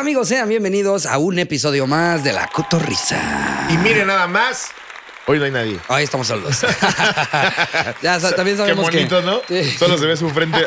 amigos? Sean bienvenidos a un episodio más de La Cotorrisa. Y miren nada más, Hoy no hay nadie. Hoy estamos solos. ya, también sabemos Qué bonito, que... ¿no? Solo se ve su frente.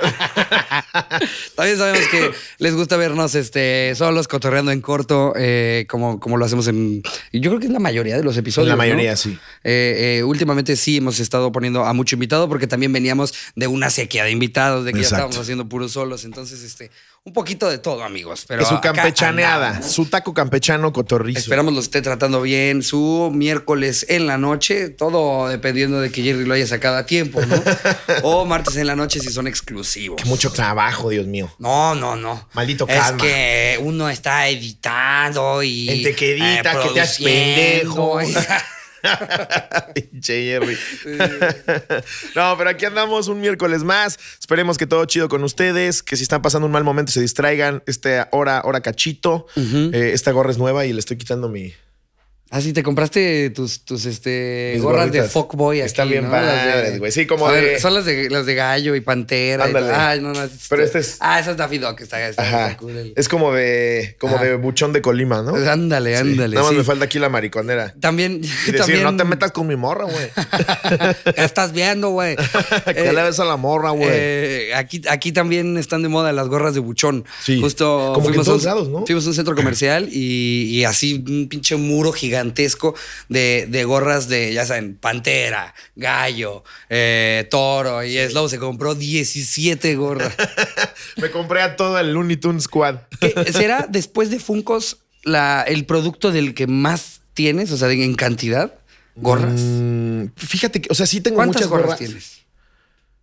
también sabemos que les gusta vernos este, solos, cotorreando en corto, eh, como, como lo hacemos en... Yo creo que es la mayoría de los episodios. La mayoría, sí. Eh, eh, últimamente sí hemos estado poniendo a mucho invitado porque también veníamos de una sequía de invitados, de que ya estábamos haciendo puros solos. Entonces, este, un poquito de todo, amigos. Pero su campechaneada, su taco campechano cotorrizo. Esperamos lo esté tratando bien. Su miércoles en la noche, todo dependiendo de que Jerry lo haya sacado a tiempo, ¿no? o martes en la noche si son exclusivos. Qué mucho trabajo, Dios mío. No, no, no. Maldito Es que uno está editando y. que que te haces eh, pendejo. Jerry. no, pero aquí andamos un miércoles más. Esperemos que todo chido con ustedes, que si están pasando un mal momento se distraigan. Este hora, hora cachito. Eh, esta gorra es nueva y le estoy quitando mi, Ah, sí, te compraste tus, tus este, gorras de fuckboy aquí, Están bien padres, güey. Sí, como A de... ver, son las de, de gallo y pantera. Ándale. Ay, no, no, Pero este, este es- Ah, esa es Daffy Duck. Está, está, Ajá. Es como de, como de buchón de Colima, ¿no? Pues ándale, ándale. Nada más me falta aquí la mariconera. También. Y decir, también... no te metas con mi morra, güey. Ya estás viendo, güey. Que eh, le ves a la morra, güey? Eh, aquí, aquí también están de moda las gorras de buchón. Sí. Justo Como que en a todos lados, ¿no? Fuimos a un centro comercial y, así un pinche muro gigante gigantesco de, gorras de, ya saben, pantera, gallo, eh, toro y es Se compró 17 gorras. Me compré a todo el Looney Tunes Squad. ¿Será después de Funkos la, el producto del que más tienes, o sea, en cantidad? ¿Gorras? Mm, fíjate que, o sea, sí tengo muchas gorras. gorras tienes?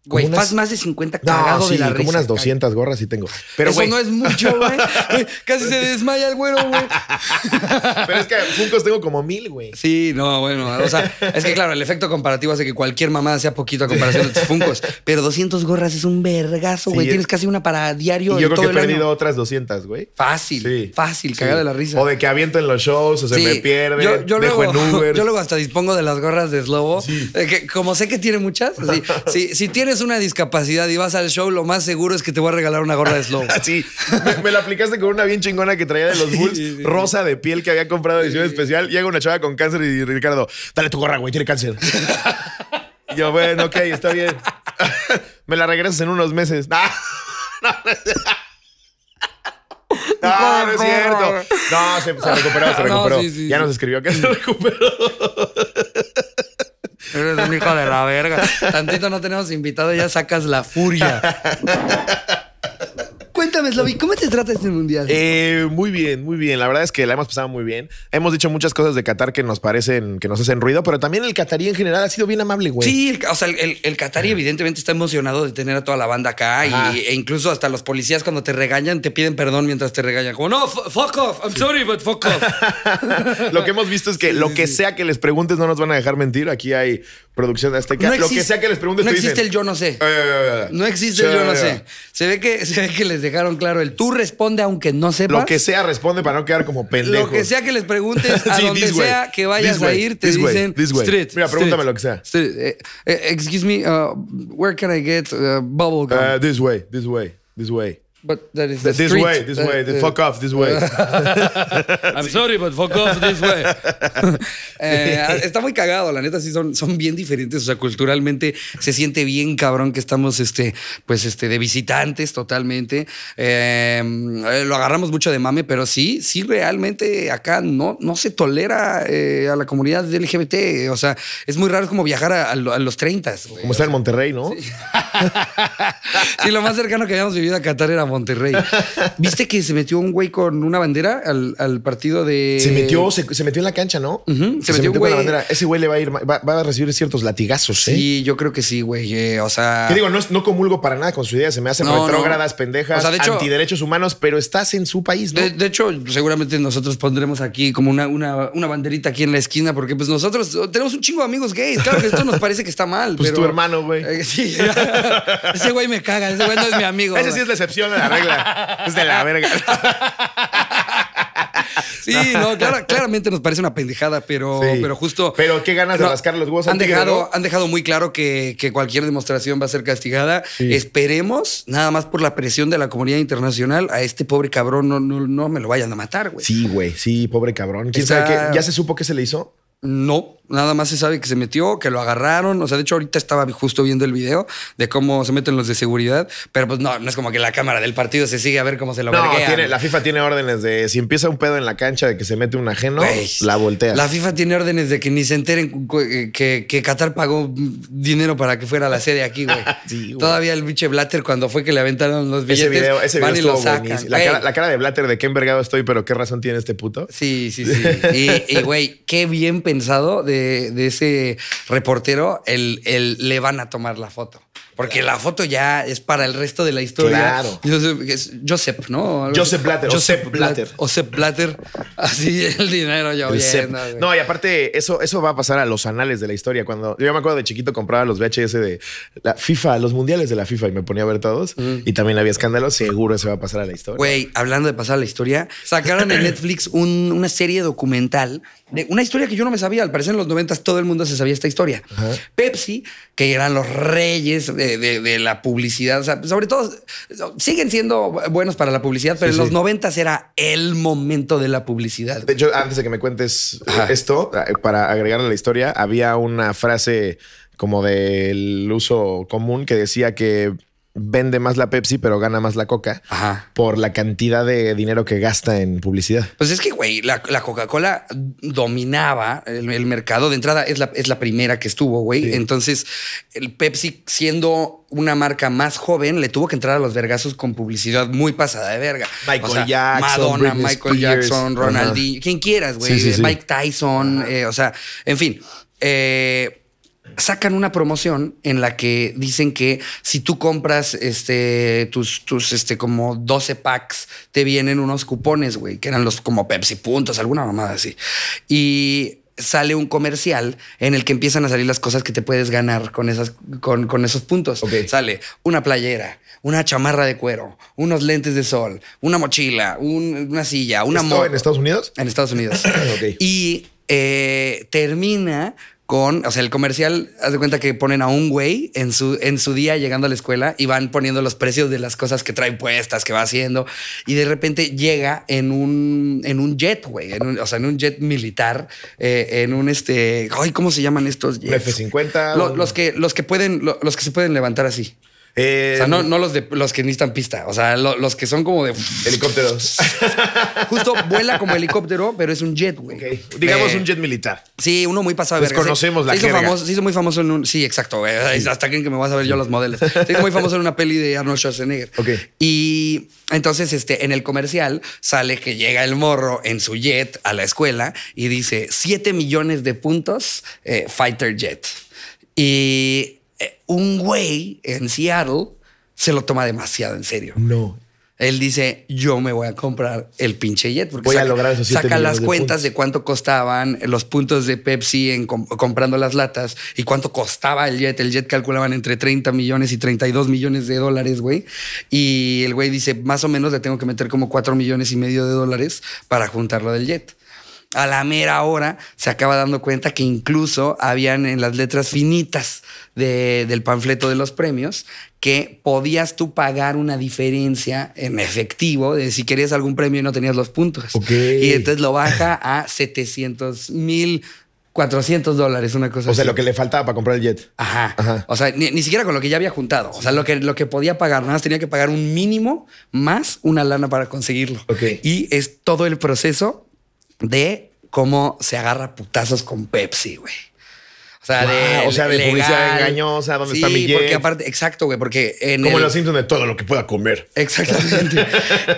Güey, unas... más de 50 cagados no, sí, de la como unas 200 gorras sí tengo. Pero, Eso no es mucho, güey. Casi se desmaya el güero, güey. Pero es que Funkos tengo como mil, güey. Sí, no, bueno. O sea, es que claro, el efecto comparativo hace que cualquier mamada sea poquito a comparación de tus Funkos. Pero 200 gorras es un vergazo, güey. Tienes casi una para diario. Y yo creo que he perdido otras 200 güey. Fácil. Sí. Fácil, cagado de la risa. O de que aviento en los shows o se me pierde. Yo, dejo luego, en Uber. Yo luego hasta dispongo de las gorras de Slobo. Eh, que, como sé que tiene muchas, sí, si tienes una discapacidad y vas al show, lo más seguro es que te voy a regalar una gorra de Slow. sí, me, la aplicaste con una bien chingona que traía de los Bulls, rosa de piel que había comprado edición especial. Llega una chava con cáncer y Ricardo, dale tu gorra, güey, tiene cáncer. yo, bueno, ok, está bien. me la regresas en unos meses. no, no, es cierto. No, se, recuperó, se recuperó. ya nos escribió que se recuperó. Eres un hijo de la verga. Tantito no tenemos invitado, y ya sacas la furia. Cuéntame, Slobby, ¿cómo te trata este mundial? Eh, muy bien, muy bien. La verdad es que la hemos pasado muy bien. Hemos dicho muchas cosas de Qatar que nos parecen, que nos hacen ruido, pero también el Qatarí en general ha sido bien amable, güey. Sí, o sea, el, el, evidentemente está emocionado de tener a toda la banda acá e incluso hasta los policías cuando te regañan te piden perdón mientras te regañan. Como, no, fuck off, I'm sorry, but fuck off. lo que hemos visto es que lo que sea que les preguntes no nos van a dejar mentir. Aquí hay Producción Azteca. No lo que sea que les preguntes. No existe el yo no sé. Eh, eh, eh, no existe el yo no sé. Se ve, que, se ve que les dejaron claro el tú responde aunque no sepas. Lo que sea responde para no quedar como pendejo. Lo que sea que les preguntes, a donde sea que vayas a ir, te dicen street. Mira, pregúntame lo que sea. excuse me, uh, where can I get uh, bubble gum? Uh, this way, this way, this way. But this way, this way, fuck off this way. I'm sorry, but fuck off this way. Eh, está muy cagado, la neta, sí son, son bien diferentes. O sea, culturalmente se siente bien cabrón que estamos este, pues, este, de visitantes totalmente. Eh, eh, lo agarramos mucho de mame, pero sí, sí, realmente acá no, no se tolera a la comunidad LGBT. O sea, es muy raro, como viajar a, los 30. Como está en Monterrey, ¿no? Sí. lo más cercano que habíamos vivido a Qatar era Monterrey. ¿Viste que se metió un güey con una bandera al, partido de. Se metió, se, metió en la cancha, ¿no? se, metió, un güey. con la bandera. Ese güey le va a ir, va, a recibir ciertos latigazos, ¿eh? Sí, yo creo que sí, güey. Eh, o sea. te digo, no, no comulgo para nada con su idea. Se me hacen retrógradas, pendejas, antiderechos humanos, pero estás en su país, ¿no? De, hecho, seguramente nosotros pondremos aquí como una, una, una banderita aquí en la esquina, porque pues nosotros tenemos un chingo de amigos gays. Claro que esto nos parece que está mal. Pues tu hermano, güey. sí. ese güey me caga, ese güey no es mi amigo. Ese sí es la excepción ¿eh? regla. Es de la verga. Sí, no, claramente nos parece una pendejada, pero, pero justo. Pero qué ganas de rascar los huevos. Han dejado, han dejado muy claro que, cualquier demostración va a ser castigada. Esperemos, nada más por la presión de la comunidad internacional, a este pobre cabrón no, no me lo vayan a matar, güey. Sí, güey, sí, pobre cabrón. ¿Quién ¿Ya se supo qué se le hizo? No, nada más se sabe que se metió, que lo agarraron. O sea, de hecho, ahorita estaba justo viendo el video de cómo se meten los de seguridad, pero pues no, no es como que la cámara del partido se sigue a ver cómo se lo no, La FIFA tiene órdenes de si empieza un pedo en la cancha de que se mete un ajeno, la voltea. La FIFA tiene órdenes de que ni se enteren eh, que, Qatar pagó dinero para que fuera a la sede aquí, güey. Todavía el biche Blatter, cuando fue que le aventaron los billetes, ese video, ese video lo sacan. La cara, la cara, de Blatter de qué envergado estoy, pero qué razón tiene este puto. Sí, sí, sí. y, güey, qué bien pensado de, ese reportero el le van a tomar la foto. Porque la foto ya es para el resto de la historia. Claro. Joseph, ¿no? Joseph Blatter. Joseph Blatter. Joseph Blatter. Así el dinero ya No, y aparte, eso, eso va a pasar a los anales de la historia. Cuando yo me acuerdo de chiquito compraba los VHS de la FIFA, los mundiales de la FIFA y me ponía a ver todos. Y también había escándalos. Seguro se va a pasar a la historia. Güey, hablando de pasar a la historia, sacaron en Netflix una serie documental de una historia que yo no me sabía. Al parecer en los 90 todo el mundo se sabía esta historia. Pepsi, que eran los reyes de, la publicidad. sobre todo, siguen siendo buenos para la publicidad, pero en los noventas era el momento de la publicidad. De antes de que me cuentes esto, para agregarle a la historia, había una frase como del uso común que decía que vende más la Pepsi, pero gana más la Coca por la cantidad de dinero que gasta en publicidad. Pues es que, güey, la, Coca-Cola dominaba el, mercado de entrada, es la, es la primera que estuvo, güey. Entonces, el Pepsi, siendo una marca más joven, le tuvo que entrar a los vergazos con publicidad muy pasada de verga. Michael Jackson, Madonna, Michael Jackson, Ronaldinho, quien quieras, güey. Mike Tyson, eh, o sea, en fin. Eh, sacan una promoción en la que dicen que si tú compras este, tus, tus este, como 12 packs, te vienen unos cupones, güey, que eran los como Pepsi puntos, alguna mamada así. Y sale un comercial en el que empiezan a salir las cosas que te puedes ganar con, esas, con, con esos puntos. Sale una playera, una chamarra de cuero, unos lentes de sol, una mochila, una silla, una ¿Esto ¿En Estados Unidos? En Estados Unidos. Y eh, termina con, o sea, el comercial, haz de cuenta que ponen a un güey en su, en su día llegando a la escuela y van poniendo los precios de las cosas que trae puestas, que va haciendo, y de repente llega en un, en un jet, güey, en o sea, en un jet militar, eh, en un este, ay, ¿cómo se llaman estos jets? F-50. los, que, los que pueden, los que se pueden levantar así. Eh, o sea, no, los, de, los que necesitan pista, o sea, los que son como de helicópteros. Justo vuela como helicóptero, pero es un jet, güey. Digamos eh, un jet militar. Sí, uno muy pasado. Pues conocemos la hizo muy famoso en un. Sí, exacto. Hasta que me vas a ver yo los modelos. Se hizo muy famoso en una peli de Arnold Schwarzenegger. Y entonces, este, en el comercial sale que llega el morro en su jet a la escuela y dice 7 millones de puntos eh, fighter jet. Y un güey en Seattle se lo toma demasiado en serio. No. Él dice, yo me voy a comprar el pinche jet. voy a lograr esos Saca las cuentas de cuánto costaban eh, los puntos de Pepsi en comprando las latas y cuánto costaba el jet. El jet calculaban entre 30 millones y 32 millones de dólares, güey. Y el güey dice, más o menos le tengo que meter como 4 millones y medio de dólares para juntarlo del jet a la mera hora se acaba dando cuenta que incluso habían en las letras finitas del panfleto de los premios que podías tú pagar una diferencia en efectivo de si querías algún premio y no tenías los puntos. Y entonces lo baja a 700 mil 400 dólares, una cosa O sea, lo que le faltaba para comprar el jet. Ajá. O sea, ni, siquiera con lo que ya había juntado. O sea, lo que, lo que podía pagar, nada más tenía que pagar un mínimo más una lana para conseguirlo. Ok. Y es todo el proceso de cómo se agarra putazos con Pepsi, güey. O sea, de, o sea, publicidad engañosa, ¿dónde está mi jet? porque aparte, exacto, güey, porque en Como el, los de todo lo que pueda comer. Exactamente.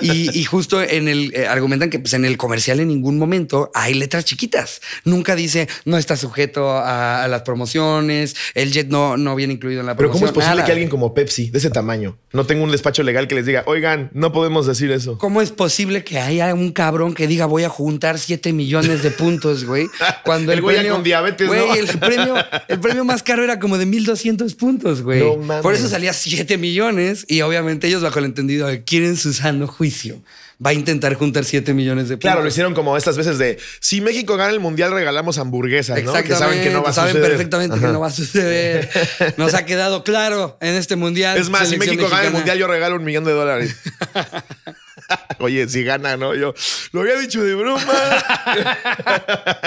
y, justo en el, eh, argumentan que pues, en el comercial en ningún momento hay letras chiquitas. Nunca dice, no está sujeto a, las promociones, el jet no, no viene incluido en la promoción. Pero ¿cómo es posible que alguien como Pepsi, de ese tamaño, no tenga un despacho legal que les diga, oigan, no podemos decir eso? ¿Cómo es posible que haya un cabrón que diga, voy a juntar 7 millones de puntos, güey? Cuando el, güey con diabetes, güey, el premio el premio más caro era como de 1200 puntos, güey. Por eso salía 7 millones y obviamente ellos bajo el entendido de quieren su juicio va a intentar juntar 7 millones de puntos. Claro, lo hicieron como estas veces de si México gana el mundial, regalamos hamburguesas, ¿no? Que saben que no va a saben perfectamente que no va a suceder. Nos ha quedado claro en este mundial. Es más, si México gana el mundial, yo regalo un millón de dólares. Oye, si gana, ¿no? Yo lo había dicho de broma.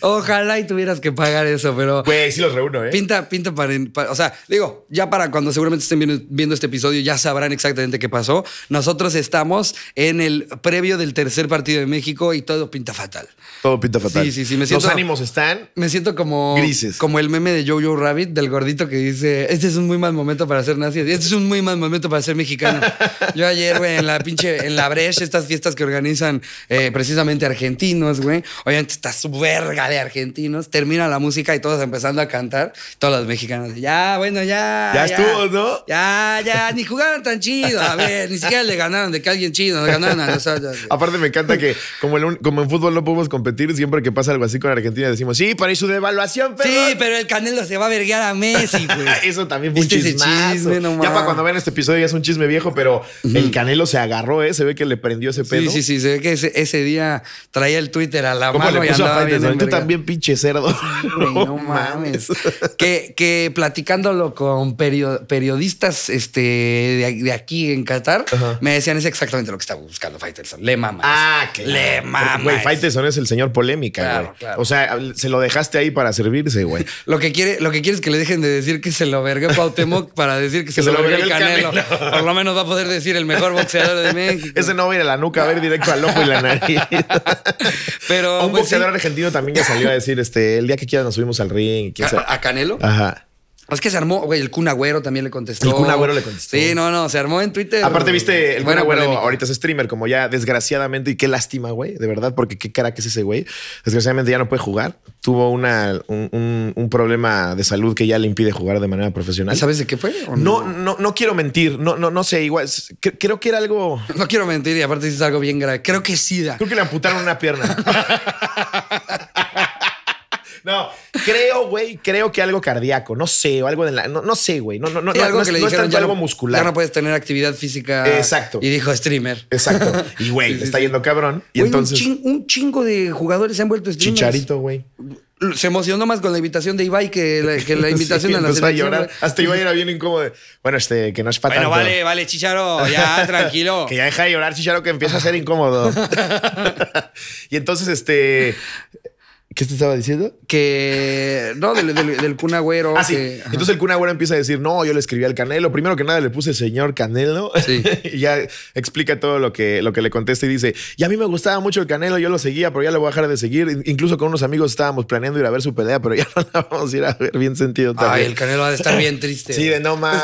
Ojalá y tuvieras que pagar eso, pero. Pues sí los reúno, ¿eh? Pinta, pinta para, O sea, digo, ya para cuando seguramente estén viendo, este episodio, ya sabrán exactamente qué pasó. Nosotros estamos en el previo del tercer partido de México y todo pinta fatal. Todo pinta fatal. Sí, sí, sí. los ánimos están. Me siento como. Grises. Como el meme de Jojo Rabbit, del gordito que dice: Este es un muy mal momento para ser nazi. Este es un muy mal momento para ser mexicano. Yo ayer, güey, en la pinche, en la brecha estas fiestas que organizan eh, precisamente argentinos, güey. Obviamente está su verga de argentinos. Termina la música y todos empezando a cantar. Todas las mexicanas, ya, bueno, ya. Ya, estuvo, ¿no? Ya, ya, ni jugaron tan chido. A ver, ni siquiera le ganaron de que alguien chido, le ganaron a Aparte, me encanta que, como, como en fútbol no podemos competir, siempre que pasa algo así con Argentina decimos, sí, para su devaluación, pero. Sí, pero el Canelo se va a verguear a Messi, güey. Eso también fue un chisme. Ya para cuando vean este episodio ya es un chisme viejo, pero el Canelo se agarra ¿eh? Se ve que le prendió ese pedo. Sí, sí, sí. Se ve que ese, día traía el Twitter a la mano y andaba bien Tú también, pinche cerdo. no, mames. que, platicándolo con periodistas este, de, aquí en Qatar, me decían es exactamente lo que estaba buscando Faitelson. Le mamas. Ah, que Le mamas. Güey, Faitelson es el señor polémica, güey. O sea, se lo dejaste ahí para servirse, güey. lo, que quiere, lo que quiere es que le dejen de decir que se lo verga Pautemoc para decir que, se, lo verga el, canelo. Por lo menos va a poder decir el mejor boxeador de ese no va a ir a la nuca, a ver directo al ojo y la nariz. Pero. Un pues, boxeador argentino también ya salió a decir: este, el día que quieras nos subimos al ring. ¿A Canelo? Ajá. Es que se armó, güey, el Cunagüero también le contestó. El Cunagüero le contestó. Sí, no, no, se armó en Twitter. Aparte, viste, el buen Agüero ahorita es streamer, como ya desgraciadamente, y qué lástima, güey, de verdad, porque qué cara que es ese güey. Desgraciadamente ya no puede jugar. Tuvo una, un, problema de salud que ya le impide jugar de manera profesional. ¿Sabes de qué fue? No? no? no, quiero mentir, no, no, no sé, igual, creo que era algo... No quiero mentir y aparte es algo bien grave. Creo que SIDA. Creo que le amputaron una pierna. No, creo, güey, creo que algo cardíaco, no sé, o algo de la. No, sé, güey. No, no, algo que le dijeron, es algo muscular. Ya no puedes tener actividad física. Exacto. Y dijo streamer. Exacto. Y, güey, le está yendo cabrón. Y entonces. Un, chingo de jugadores se han vuelto streamers. Chicharito, güey. Se emocionó más con la invitación de Ibai que la, invitación de. a la selección. A llorar. Hasta Ibai era bien incómodo. bueno, este, que no es para Bueno, vale, vale, Chicharo, ya, tranquilo. que ya deja de llorar, Chicharo, que empieza a ser incómodo. y entonces, este, ¿Qué te estaba diciendo? Que. No, del, del, del ah, Entonces el cunagüero empieza a decir: No, yo le escribí al Canelo. Primero que nada le puse señor Canelo. y ya explica todo lo que, lo que le contesta y dice: Y a mí me gustaba mucho el Canelo, yo lo seguía, pero ya le voy a dejar de seguir. Incluso con unos amigos estábamos planeando ir a ver su pelea, pero ya no la vamos a ir a ver bien sentido también. Ay, el Canelo ha de estar bien triste. sí, de no mames.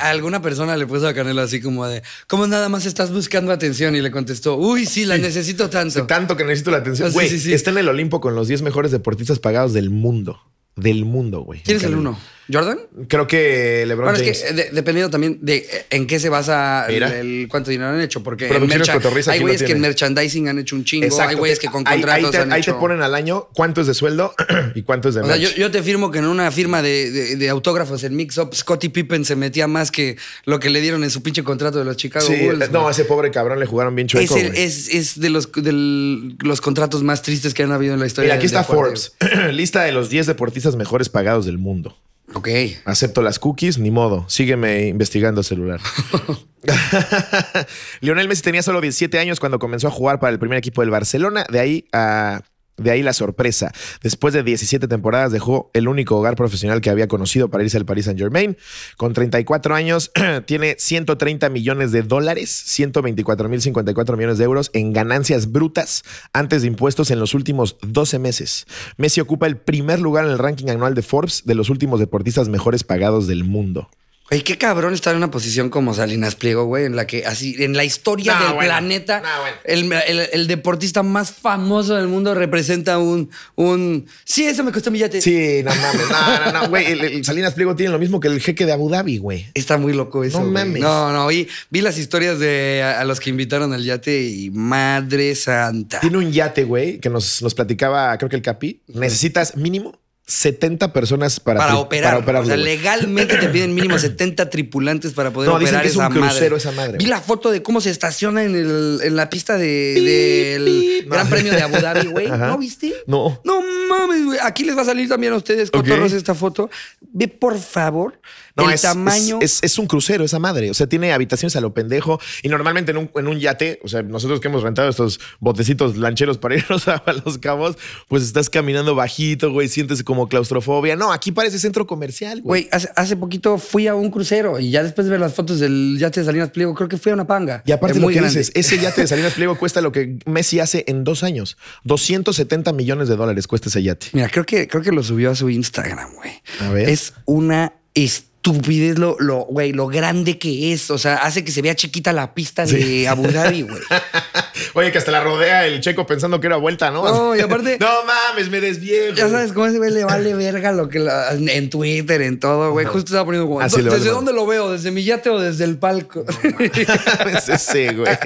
alguna persona le puso a Canelo así como de: ¿Cómo nada más estás buscando atención? Y le contestó: Uy, sí, la necesito tanto. tanto que necesito la atención. Ah, sí sí está en el Olimpo con los 10 mejores deportistas pagados del mundo. Del mundo, güey. ¿Quién es el uno? ¿Jordan? Creo que LeBron bueno, es que eh, dependiendo también de eh, en qué se basa el, cuánto dinero han hecho. Porque hay güeyes que en merchandising han hecho un chingo. hay güeyes que con contratos han hecho... ahí te ponen al año cuánto es de sueldo y cuánto es de yo, te firmo que en una firma de, autógrafos en Mix Up, Scottie Pippen se metía más que lo que le dieron en su pinche contrato de los Chicago sí, No, a ese pobre cabrón le jugaron bien chueco. Es, es, de, los, los contratos más tristes que han habido en la historia. Y aquí está Forbes. Lista de los 10 deportistas mejores pagados del mundo. Ok. Acepto las cookies, ni modo. Sígueme investigando el celular. Lionel Messi tenía solo 17 años cuando comenzó a jugar para el primer equipo del Barcelona. De ahí a de ahí la sorpresa. Después de 17 temporadas dejó el único hogar profesional que había conocido para irse al Paris Saint Germain. Con 34 años tiene 130 millones de dólares, 124 mil 54 millones de euros en ganancias brutas antes de impuestos en los últimos 12 meses. Messi ocupa el primer lugar en el ranking anual de Forbes de los últimos deportistas mejores pagados del mundo. Güey, qué cabrón estar en una posición como Salinas Pliego, güey, en la que así, en la historia del planeta, el, deportista más famoso del mundo representa un, un. Sí, eso me costó mi yate. Sí, no mames. No, no, no, güey. El, Salinas Pliego tiene lo mismo que el jeque de Abu Dhabi, güey. Está muy loco eso. No mames. No, no. Y vi las historias de a, los que invitaron al yate y madre santa. Tiene un yate, güey, que nos, nos platicaba, creo que el Capi. Necesitas mínimo 70 personas para, operar. o sea, legalmente te piden mínimo 70 tripulantes para poder operar esa madre. esa Vi la foto de cómo se estaciona en, el, en la pista del Gran Premio de Abu Dhabi, güey. ¿No viste? No. No mames, güey. Aquí les va a salir también a ustedes, cotorros, esta foto. Ve, por favor, el tamaño. Es, un crucero esa madre. O sea, tiene habitaciones a lo pendejo. Y normalmente en un, yate, o sea, nosotros que hemos rentado estos botecitos lancheros para irnos a los cabos, pues estás caminando bajito, güey. Sientes como claustrofobia. No, aquí parece centro comercial, güey. hace, poquito fui a un crucero y ya después de ver las fotos del yate de Salinas Pliego, creo que fui a una panga. Y aparte muy lo dices, ese yate de Salinas Pliego cuesta lo que Messi hace en dos años. 270 millones de dólares cuesta ese yate. Mira, creo que, creo que lo subió a su Instagram, güey. A ver. Es una historia Tupidez lo, lo, güey, lo grande que es. O sea, hace que se vea chiquita la pista de Abu Dhabi, güey. Oye, que hasta la rodea el checo pensando que era vuelta, ¿no? No, y aparte. no mames, me desviejo. Ya sabes cómo ese güey le vale verga lo que en Twitter, en todo, güey. Justo estaba poniendo como. ¿Desde dónde lo veo? ¿Desde mi yate o desde el palco? es ese, güey.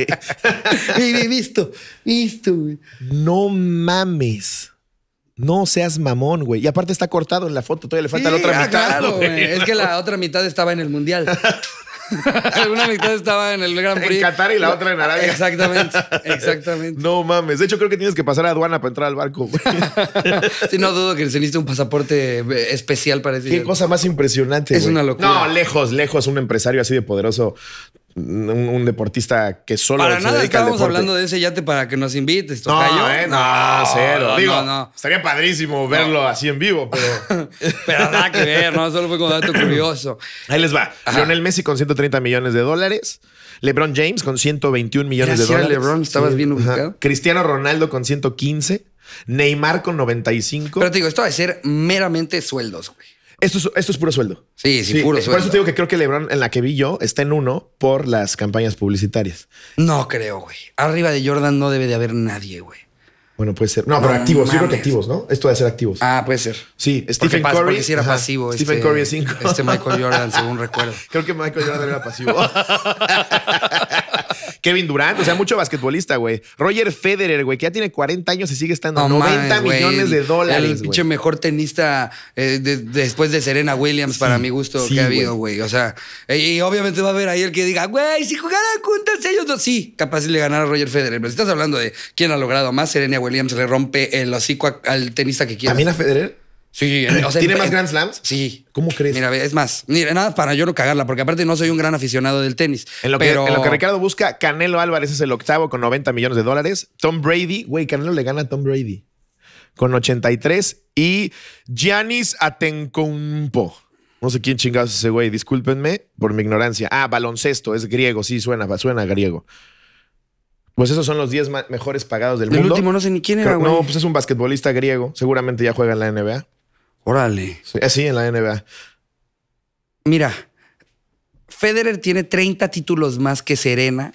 visto, visto, güey. No mames. No seas mamón, güey. Y aparte está cortado en la foto, todavía le falta la otra ah, mitad. Es que la otra mitad estaba en el mundial. Una mitad estaba en el Gran Prix. En Qatar y la otra en Arabia. Exactamente, exactamente. No mames. De hecho, creo que tienes que pasar a aduana para entrar al barco. sí, no dudo que se necesita un pasaporte eh, especial para decir. Qué cosa más impresionante. Es una locura. No, lejos, lejos. Un empresario así de poderoso un, deportista que solo para nada dedica hablando de ese yate para que nos invites. No, no, eh, no, cero. No, Digo, estaría padrísimo verlo así en vivo, pero. pero nada que ver, ¿no? Solo fue como dato curioso. Ahí les va. Lionel Messi con 130 millones de dólares. LeBron James con 121 millones de dólares. LeBron, estabas bien ubicado. Cristiano Ronaldo con 115. Neymar con 95. Pero te digo, esto va a ser meramente sueldos, güey. Esto es, puro sueldo. Sí, sí, puro eh, sueldo. Por eso digo que creo que LeBron, en la que vi yo, está en uno por las campañas publicitarias. No creo, güey. Arriba de Jordan no debe de haber nadie, güey. Bueno, puede ser. No, pero activos. Sí, Yo creo que activos, ¿no? Esto debe ser activos. Ah, puede ser. Sí, Stephen Curry. era pasivo. Stephen este Curry es 5. Este Michael Jordan, según recuerdo. Creo que Michael Jordan era pasivo. Kevin Durant, o sea, mucho basquetbolista, güey. Roger Federer, güey, que ya tiene 40 años y sigue estando. 90 millones de dólares. El pinche mejor tenista eh, después de Serena Williams, para mi gusto, que ha habido, güey. O sea, eh, y, obviamente va a haber ahí el que diga, güey, si jugara juntas ellos no sí, capaz le ganar a Roger Federer. Pero si estás hablando de quién ha logrado más, Serena Williams le rompe el hocico al tenista que quiera. mí Mina Federer? Sí, ¿Tiene más Grand Slams? Sí. ¿Cómo crees? Mira, es más, mira, nada para yo no cagarla, porque aparte no soy un gran aficionado del tenis. En lo, que, Ricardo busca, Canelo Álvarez es el octavo con 90 millones de dólares. Tom Brady, güey, Canelo le gana a Tom Brady con 83. Y Giannis Atencompo, No sé quién chingados es ese güey, discúlpenme por mi ignorancia. Ah, baloncesto, es griego, sí, suena, suena griego. Pues esos son los 10 mejores pagados del mundo. El último no sé ni quién era, güey. No, pues es un basquetbolista griego. Seguramente ya juega en la NBA. Órale. Sí, así eh, en la NBA. Mira, Federer tiene 30 títulos más que Serena,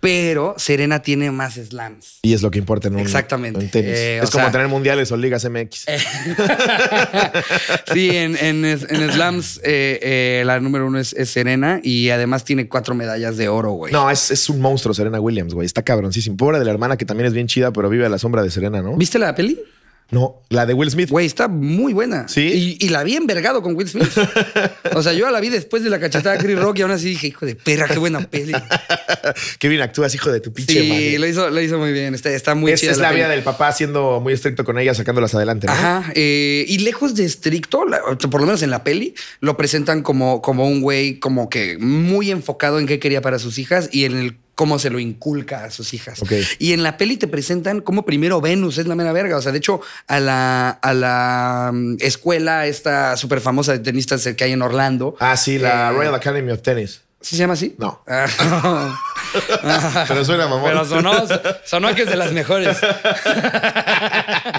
pero Serena tiene más slams. Y es lo que importa en un, Exactamente. Eh, es como tener mundiales o ligas MX. sí, en, slams eh, la número uno es, Serena y además tiene cuatro medallas de oro, güey. No, es, es un monstruo Serena Williams, güey. Está cabroncísimo. Pobre de la hermana que también es bien chida, pero vive a la sombra de Serena, ¿no? ¿Viste la peli? No, la de Will Smith. Güey, está muy buena. Sí. Y, la vi envergado con Will Smith. o sea, yo la vi después de la cachetada de Chris Rock y aún así dije, hijo de perra, qué buena peli. qué bien actúas, hijo de tu pinche Sí, lo hizo, lo hizo, muy bien. Está, muy Esa Esta es la, vida del papá siendo muy estricto con ella, sacándolas adelante. Ajá. Eh, y lejos de estricto, por lo menos en la peli, lo presentan como, como un güey como que muy enfocado en qué quería para sus hijas y en el cómo se lo inculca a sus hijas. Y en la peli te presentan como primero Venus es la mera verga. O sea, de hecho, a la, a la mm, escuela esta súper famosa de tenistas que hay en Orlando. Ah, sí, la eh, Royal Academy of Tennis. ¿Sí se llama así? No. Ah, Pero suena mamón. Pero sonó, sonó que es de las mejores.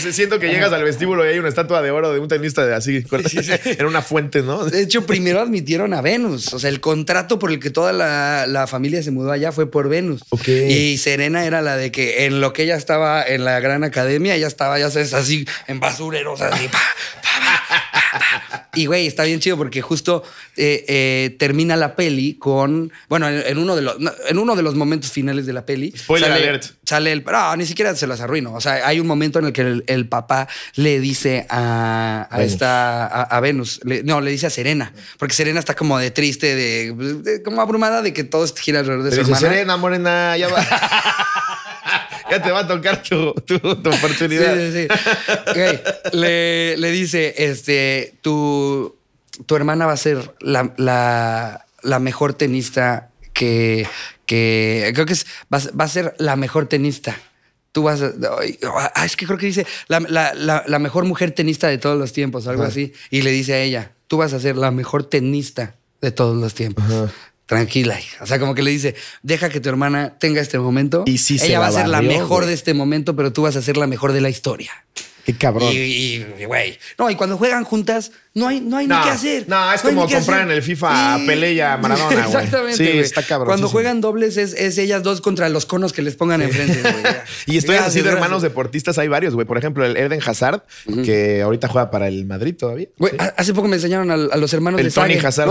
siento que llegas al vestíbulo y hay una estatua de oro de un tenista de así, era una fuente, ¿no? De hecho, primero admitieron a Venus. O sea, el contrato por el que toda la, familia se mudó allá fue por Venus. Y Serena era la de que en lo que ella estaba en la gran academia, ella estaba, ya sabes, así en basureros, así, pa, pa, pa, y güey, está bien chido porque justo eh, eh, termina la peli con. Bueno, en, uno de los, en uno de los momentos finales de la peli. Spoiler sale, alert. Sale el. No, ah, ni siquiera se las arruino. O sea, hay un momento en el que el, papá le dice a, esta. A, Venus. no, le dice a Serena. Porque Serena está como de triste, de, como abrumada de que todo gira alrededor de su dice, Serena, morena, ya va. ya te va a tocar tu, oportunidad. Sí, sí, sí. Le, dice, este, tu, tu hermana va a ser la, la, mejor tenista que, que creo que es, va, a ser la mejor tenista. Tú vas a, ah, es que creo que dice la, mejor mujer tenista de todos los tiempos, algo así. Y le dice a ella, tú vas a ser la mejor tenista de todos los tiempos tranquila. O sea, como que le dice, deja que tu hermana tenga este momento. Y sí Ella va a ser la mejor de este momento, pero tú vas a ser la mejor de la historia cabrón. Y, güey. No, y cuando juegan juntas, no hay, no hay ni qué hacer. No, es como comprar en el FIFA pelea a Maradona, güey. Exactamente. Sí, está cabrón. Cuando juegan dobles es, ellas dos contra los conos que les pongan enfrente, güey. y estoy así de hermanos deportistas, hay varios, güey. Por ejemplo, el Erden Hazard, que ahorita juega para el Madrid todavía. hace poco me enseñaron a, los hermanos de Tony Hazard.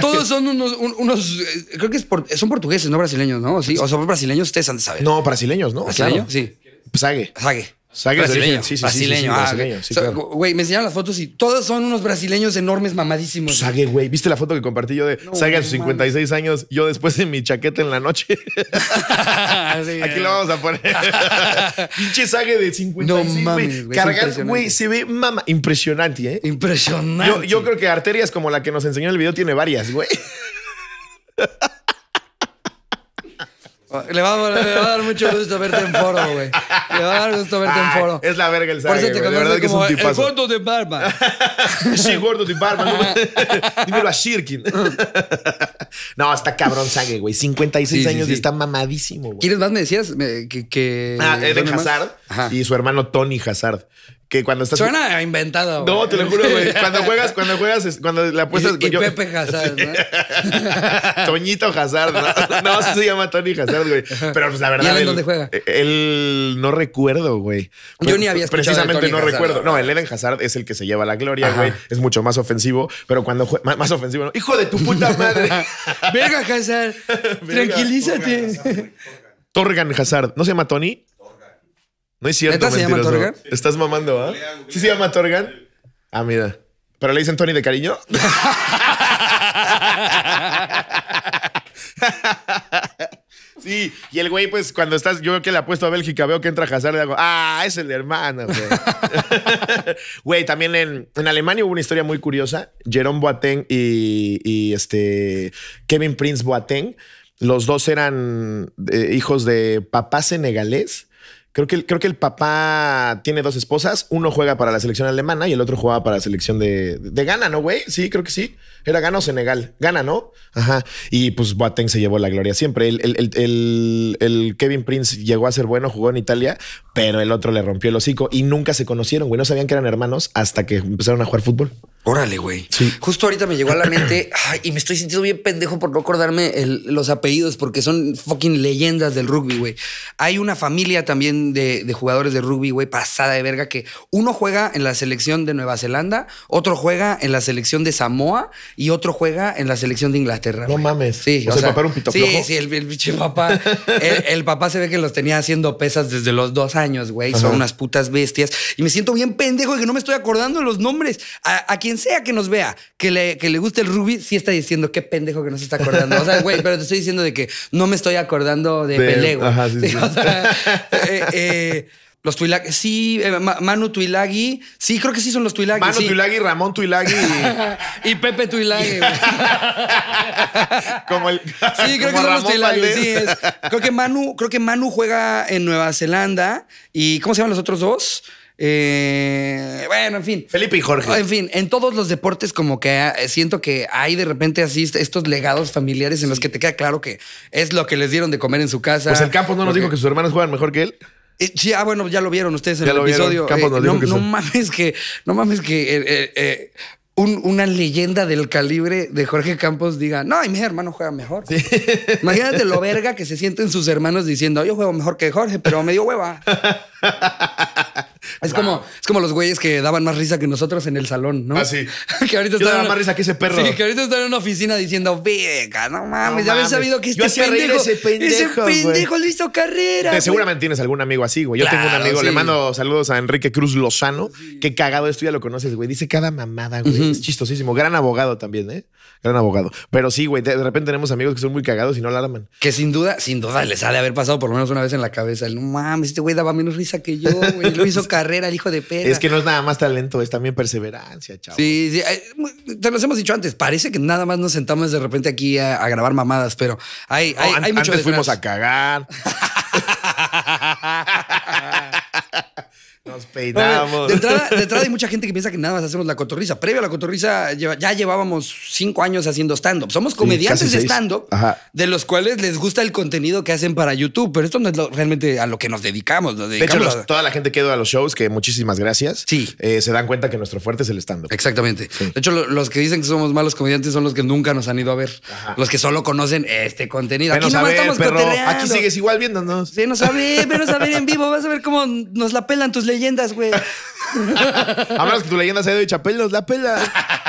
Todos son unos, unos eh, creo que son portugueses, no brasileños, ¿no? O son brasileños, ustedes han de saber. No, brasileños, ¿no? brasileño Sí. Sague. Sague. Sangre brasileño. Sí, sí, brasileño. Sí, ah, sí, Güey, me enseñaron las fotos y todos son unos brasileños enormes, mamadísimos. Pues, Sague, güey. ¿Viste la foto que compartí yo de Sague a sus 56 años? Yo después en mi chaqueta en la noche. Aquí lo vamos a poner. Pinche Sague de 56. No mames, güey. Cargar, güey, se ve mama. Impresionante, ¿eh? Impresionante. Yo, creo que arterias como la que nos enseñó en el video tiene varias, güey. Le va, a, dar mucho gusto verte en foro, güey. Le va a dar gusto verte en ah, foro. Es la verga el Zague, Por eso te verdad que es un tipazo. El gordo de barba. sí, gordo de barba. No, dímelo a Shirkin. no, está cabrón Zague, güey. 56 años y está mamadísimo, güey. ¿Quieres más me decías? que, que, Ah, Eden Hazard y su hermano Tony Hazard, que cuando estás. Suena inventado. No, te lo juro, güey. Cuando juegas, cuando juegas, cuando la apuestas. Y, Pepe Hazard, ¿no? Toñito Hazard, ¿no? No, se llama Tony Hazard, güey. Pero pues la verdad. ¿Y él dónde juega? Él no recuerdo, güey. Yo ni había escuchado. Precisamente no recuerdo. No, el Eden Hazard es el que se lleva la gloria, güey. Es mucho más ofensivo, pero cuando juega. Más, más ofensivo, ¿no? ¡Hijo de tu puta madre! Venga, Hazard. Tranquilízate. Torgan Hazard. ¿No se llama Tony? No es cierto, Estás mamando, ¿ah? ¿Sí se llama Torgan? Ah, mira. ¿Pero le dicen Tony de cariño? Sí, y el güey, pues, cuando estás, yo veo que le puesto a Bélgica, veo que entra Hazard y hago, ah, es el hermano, güey. güey, también en, Alemania hubo una historia muy curiosa. Jerome Boateng y, este Kevin Prince Boateng, los dos eran eh, hijos de papá senegalés Creo que, creo que el papá tiene dos esposas. Uno juega para la selección alemana y el otro jugaba para la selección de, de Ghana, ¿no, güey? Sí, creo que sí. Era Ghana o Senegal. Ghana, ¿no? Ajá. Y pues Boateng se llevó la gloria siempre. El, el, Kevin Prince llegó a ser bueno, jugó en Italia, pero el otro le rompió el hocico y nunca se conocieron, güey. No sabían que eran hermanos hasta que empezaron a jugar fútbol. Órale, güey. Sí. Justo ahorita me llegó a la mente y me estoy sintiendo bien pendejo por no acordarme los apellidos porque son fucking leyendas del rugby, güey. Hay una familia también de, jugadores de rugby, güey, pasada de verga que uno juega en la selección de Nueva Zelanda, otro juega en la selección de Samoa y otro juega en la selección de Inglaterra. No mames. Sí, o, sea, el papá Sí, sí, el, papá. el, papá se ve que los tenía haciendo pesas desde los dos años, güey. Son unas putas bestias. Y me siento bien pendejo de que no me estoy acordando los nombres. A, aquí sea que nos vea, que le, que le guste el Ruby, sí está diciendo qué pendejo que no se está acordando. O sea, güey, pero te estoy diciendo de que no me estoy acordando de, peleo. Ajá, sí, sí. Eh, eh, los Tuilagi, sí, eh, Manu Tuilagi, sí, creo que sí son los Tuilagi. Manu Tuilagui, Tuilagi, Ramón Tuilagi. Y, Pepe Tuilagi. como el. Sí, creo que son los Tuilagi. Creo que Manu, creo que Manu juega en Nueva Zelanda. ¿Y cómo se llaman los otros dos? Eh, bueno, en fin. Felipe y Jorge. En fin, en todos los deportes como que eh, siento que hay de repente así estos legados familiares en los que te queda claro que es lo que les dieron de comer en su casa. Pues el campo no nos dijo que sus hermanos juegan mejor que él. Eh, sí, ah, bueno, ya lo vieron ustedes en el episodio. no, mames que, no mames que una leyenda del calibre de Jorge Campos diga, no, mi hermano juega mejor. Imagínate lo verga que se sienten sus hermanos diciendo, yo juego mejor que Jorge, pero me dio hueva. Es, como, es como los güeyes que daban más risa que nosotros en el salón, ¿no? Así. Ah, que ahorita Yo más risa que ese perro. Sí, que ahorita están en una oficina diciendo, venga, no mames, ya habéis sabido que este pendejo, ese pendejo. Ese pendejo le hizo carrera. seguramente tienes algún amigo así, güey. Yo tengo un amigo, le mando saludos a Enrique Cruz Lozano. Qué cagado esto, ya lo conoces, güey. Dice cada mamada, güey. Es chistosísimo. Gran abogado también, ¿eh? gran abogado. Pero sí, güey, de, repente tenemos amigos que son muy cagados y no alarman. Que sin duda, sin duda les ha de haber pasado por lo menos una vez en la cabeza. El, no mames, este güey daba menos risa que yo, güey. Lo hizo carrera, el hijo de perra. Es que no es nada más talento, es también perseverancia, chavo. Sí, sí. Eh, te lo hemos dicho antes. Parece que nada más nos sentamos de repente aquí a, grabar mamadas, pero hay, hay, hay mucho antes fuimos a cagar. Nos peinamos. De entrada, hay mucha gente que piensa que nada más hacemos la cotorriza. Previo a la cotorrisa ya llevábamos cinco años haciendo stand-up. Somos comediantes de stand-up, de los cuales les gusta el contenido que hacen para YouTube, pero esto no es realmente a lo que nos dedicamos. de hecho, toda la gente que ha a los shows, que muchísimas gracias, eh, se dan cuenta que nuestro fuerte es el stand-up. Exactamente. De hecho, los que dicen que somos malos comediantes son los que nunca nos han ido a ver, los que solo conocen este contenido. aquí nomás estamos Aquí sigues igual viéndonos. Sí, no sabes pero venos a en vivo, vas a ver cómo nos la pelan tus leyes leyendas, güey. A menos que tu leyenda sea de Chapelos, la pela.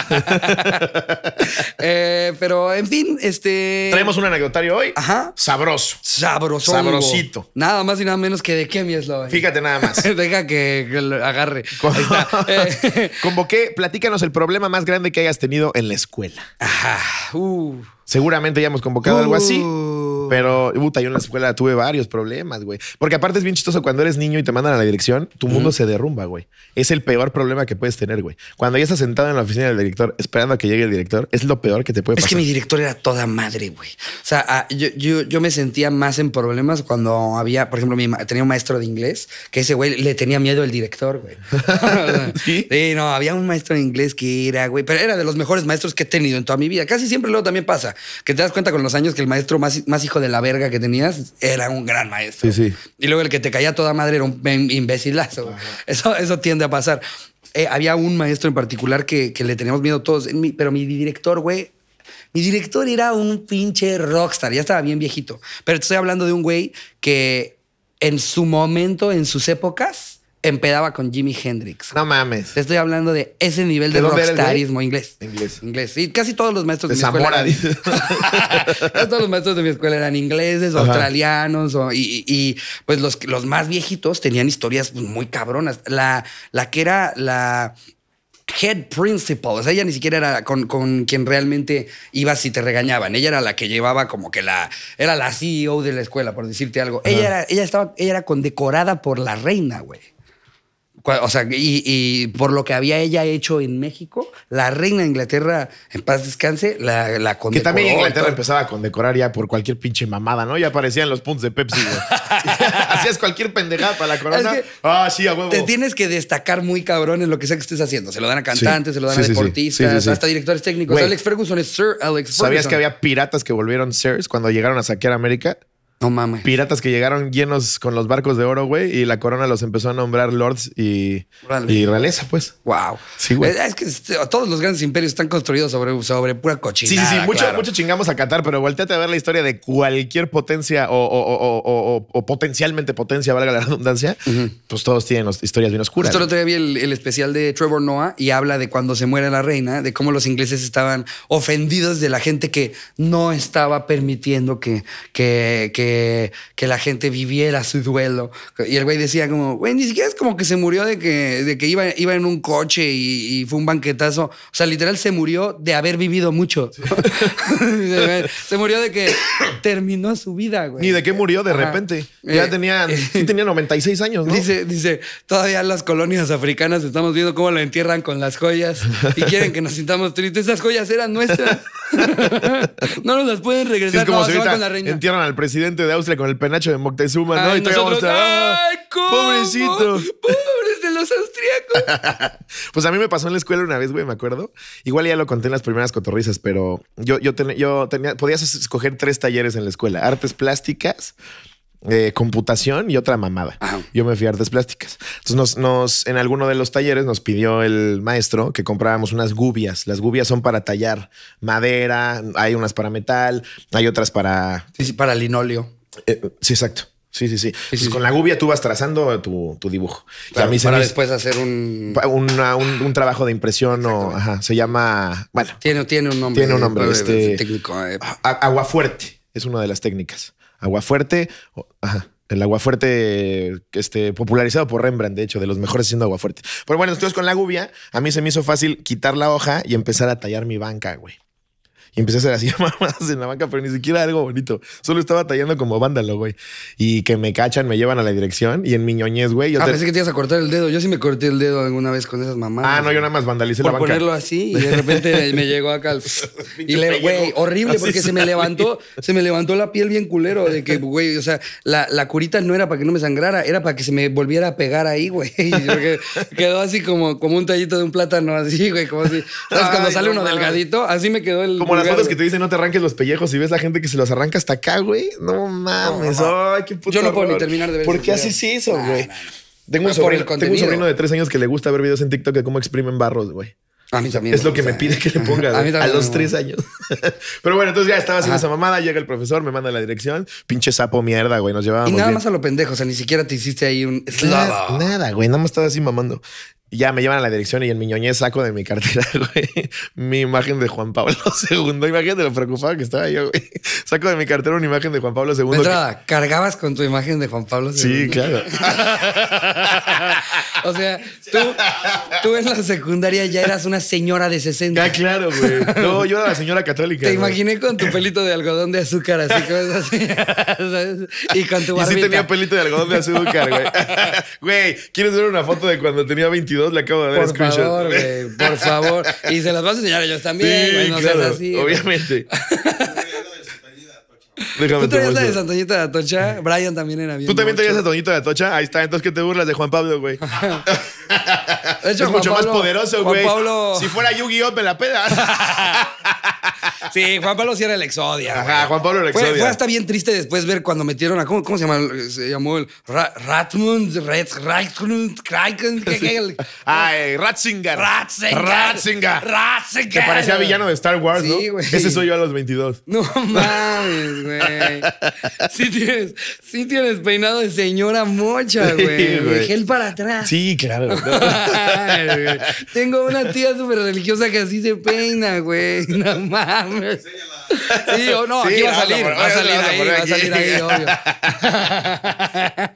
Eh, pero, en fin, este. Traemos un anecdotario hoy. Ajá. Sabroso. Sabroso. Sabrosito. Nada más y nada menos que de qué es lo. Fíjate nada más. Deja que, agarre. Eh, Convoqué, platícanos el problema más grande que hayas tenido en la escuela. Ajá. Uh. Seguramente ya hemos convocado algo así. Uh. Pero, puta, yo en la escuela tuve varios problemas, güey. Porque aparte es bien chistoso cuando eres niño y te mandan a la dirección, tu mundo se derrumba, güey. Es el peor problema que puedes tener, güey. Cuando ya estás sentado en la oficina del director esperando a que llegue el director, es lo peor que te puede pasar. Es que mi director era toda madre, güey. O sea, ah, yo, me sentía más en problemas cuando había, por ejemplo, tenía un maestro de inglés que ese güey le tenía miedo el director, güey. ¿Sí? no, había un maestro de inglés que era, güey, pero era de los mejores maestros que he tenido en toda mi vida. Casi siempre luego también pasa que te das cuenta con los años que el maestro más, más hijo de la verga que tenías era un gran maestro. Y luego el que te caía toda madre era un imbécilazo. Eso, eso tiende a pasar. Eh, había un maestro en particular que, le teníamos miedo todos, pero mi director, güey, mi director era un pinche rockstar, ya estaba bien viejito, pero estoy hablando de un güey que en su momento, en sus épocas, empedaba con Jimi Hendrix. No mames. Te estoy hablando de ese nivel de, rockstarismo inglés. Inglés. Inglés. Y casi todos los maestros de, mi escuela. Eran... todos los maestros de mi escuela eran ingleses, australianos, y, pues los, los más viejitos tenían historias pues, muy cabronas. La, la que era la head principal. O sea, ella ni siquiera era con, quien realmente ibas si te regañaban. Ella era la que llevaba como que la. Era la CEO de la escuela, por decirte algo. Ella, era, ella, estaba, ella era condecorada por la reina, güey. O sea, y, por lo que había ella hecho en México, la reina de Inglaterra, en paz descanse, la, la condecoró. Que también Inglaterra empezaba a condecorar ya por cualquier pinche mamada, ¿no? Ya aparecían los puntos de Pepsi, güey. Hacías cualquier pendejada para la corona. ah, sí, a huevo. Te tienes que destacar muy cabrón en lo que sea que estés haciendo. Se lo dan a cantantes, se lo dan a deportistas, hasta directores técnicos. Alex Ferguson es Sir Alex Ferguson. ¿Sabías que había piratas que volvieron Sirs cuando llegaron a saquear América? No mames. Piratas que llegaron llenos con los barcos de oro, güey, y la corona los empezó a nombrar lords y, y realeza, pues. Wow. Sí, güey. Es que todos los grandes imperios están construidos sobre, sobre pura cochina. Sí, sí, sí. Mucho, chingamos a Qatar, pero volteate a ver la historia de cualquier potencia o, potencialmente potencia, valga la redundancia. Pues todos tienen historias bien oscuras. Esto lo traía el, el especial de Trevor Noah y habla de cuando se muere la reina, de cómo los ingleses estaban ofendidos de la gente que no estaba permitiendo que, que, que que, la gente viviera su duelo. Y el güey decía como, güey, ni siquiera es como que se murió de que, de que iba, iba en un coche y, fue un banquetazo. O sea, literal se murió de haber vivido mucho. se murió de que terminó su vida, güey. Ni de qué murió de repente. Ya eh, tenía, eh, tenía 96 años, ¿no? Dice, dice, todavía las colonias africanas estamos viendo cómo lo entierran con las joyas y quieren que nos sintamos tristes. Esas joyas eran nuestras. no nos las pueden regresar. no, con la entierran al presidente de Austria con el penacho de Moctezuma, ¿no? Ay, y nosotros, ah, ¡Pobrecito! ¡Pobres de los austríacos! pues a mí me pasó en la escuela una vez, güey, me acuerdo. Igual ya lo conté en las primeras cotorrizas, pero yo, yo, yo tenía, podías escoger tres talleres en la escuela: artes plásticas eh, computación y otra mamada. Yo me fui a artes plásticas. Entonces, nos, nos, en alguno de los talleres nos pidió el maestro que compráramos unas gubias. Las gubias son para tallar madera, hay unas para metal, hay otras para. Sí, para linóleo. Eh, sí, exacto. Sí, sí, sí. con la gubia tú vas trazando tu, dibujo. para después hacer un... un... trabajo de impresión o... Ajá, se llama... Bueno. Tiene, tiene un nombre. Tiene un nombre. Este, técnico. Eh. Aguafuerte. Agua fuerte es una de las técnicas. Agua Ajá. El aguafuerte este, popularizado por Rembrandt, de hecho, de los mejores agua fuerte. Pero bueno, entonces con la gubia, a mí se me hizo fácil quitar la hoja y empezar a tallar mi banca, güey. Y empecé a hacer así mamadas en la banca, pero ni siquiera algo bonito. Solo estaba tallando como vándalo, güey. Y que me cachan, me llevan a la dirección y en mi ñoñez, güey. ah, pensé que te ibas a cortar el dedo. Yo sí me corté el dedo alguna vez con esas mamadas. Ah, no, yo nada más vandalicé la banca. ponerlo así y de repente me llegó acá el... y le, güey, horrible porque se me levantó, se me levantó la piel bien culero de que, güey, o sea, la, curita no era para que no me sangrara, era para que se me volviera a pegar ahí, güey. quedó así como, como un tallito de un plátano, así, güey, como así. ¿Sabes? Cuando sale uno delgadito, así me quedó el las fotos que te dicen no te arranques los pellejos y ves la gente que se los arranca hasta acá, güey. No mames. ay, qué puto Yo no puedo ni terminar de ver. ¿Por qué así se hizo güey? tengo, un sobrino, tengo un sobrino de tres años que le gusta ver videos en TikTok de cómo exprimen barros, güey. A mí también. Es lo que me pide eh. que le ponga a, los tres años. Pero bueno, entonces ya estaba haciendo esa mamada, llega el profesor, me manda la dirección, pinche sapo mierda, güey, nos llevábamos. Y nada más a lo pendejo, o sea, ni siquiera te hiciste ahí un... Nada, nada, güey, nada más estaba así mamando ya me llevan a la dirección y en mi saco de mi cartera, güey, mi imagen de Juan Pablo II. Imagínate lo preocupado que estaba yo, güey. Saco de mi cartera una imagen de Juan Pablo II. Entrada, cargabas con tu imagen de Juan Pablo II. Sí, claro. o sea, tú, tú, en la secundaria ya eras una señora de 60. Ah, claro, güey. No, yo era la señora católica. Te imaginé con tu pelito de algodón de azúcar, así como así. Y con tu barbita. Y sí tenía pelito de algodón de azúcar, güey. güey, ¿quieres ver una foto de cuando tenía 22? le acabo de dar por screenshot. Favor, por favor, Y se las vas a enseñar a ellos también, Obviamente. tú ¿Tú traías la de Santoñita de Atocha? Brian también era bien. ¿Tú también traías de Santoñita de Atocha? Ahí está, entonces que te burlas de Juan Pablo, güey. es mucho más poderoso, güey. Si fuera Yu-Gi-Oh, me la pedas. sí, Juan Pablo sí era el Exodia. Ajá, Juan Pablo el Exodia. Fue, fue, hasta bien triste después ver cuando metieron a. ¿Cómo, se llama? Se llamó el Ra Ratmund, Red, Ratmund, Kraken. Ay, Ratzinger. Ratzinger. Ratzinger. Ratzinger. Que parecía villano de Star Wars, sí, ¿no? Ese soy yo a los 22. No mames, güey. sí, tienes, sí tienes peinado de señora mocha, güey. Sí, Gel para atrás. Sí, claro. Tengo una tía súper religiosa que así se peina, güey. No mames. Sí, o no, aquí va a salir. Va a salir ahí, va a salir ahí, obvio.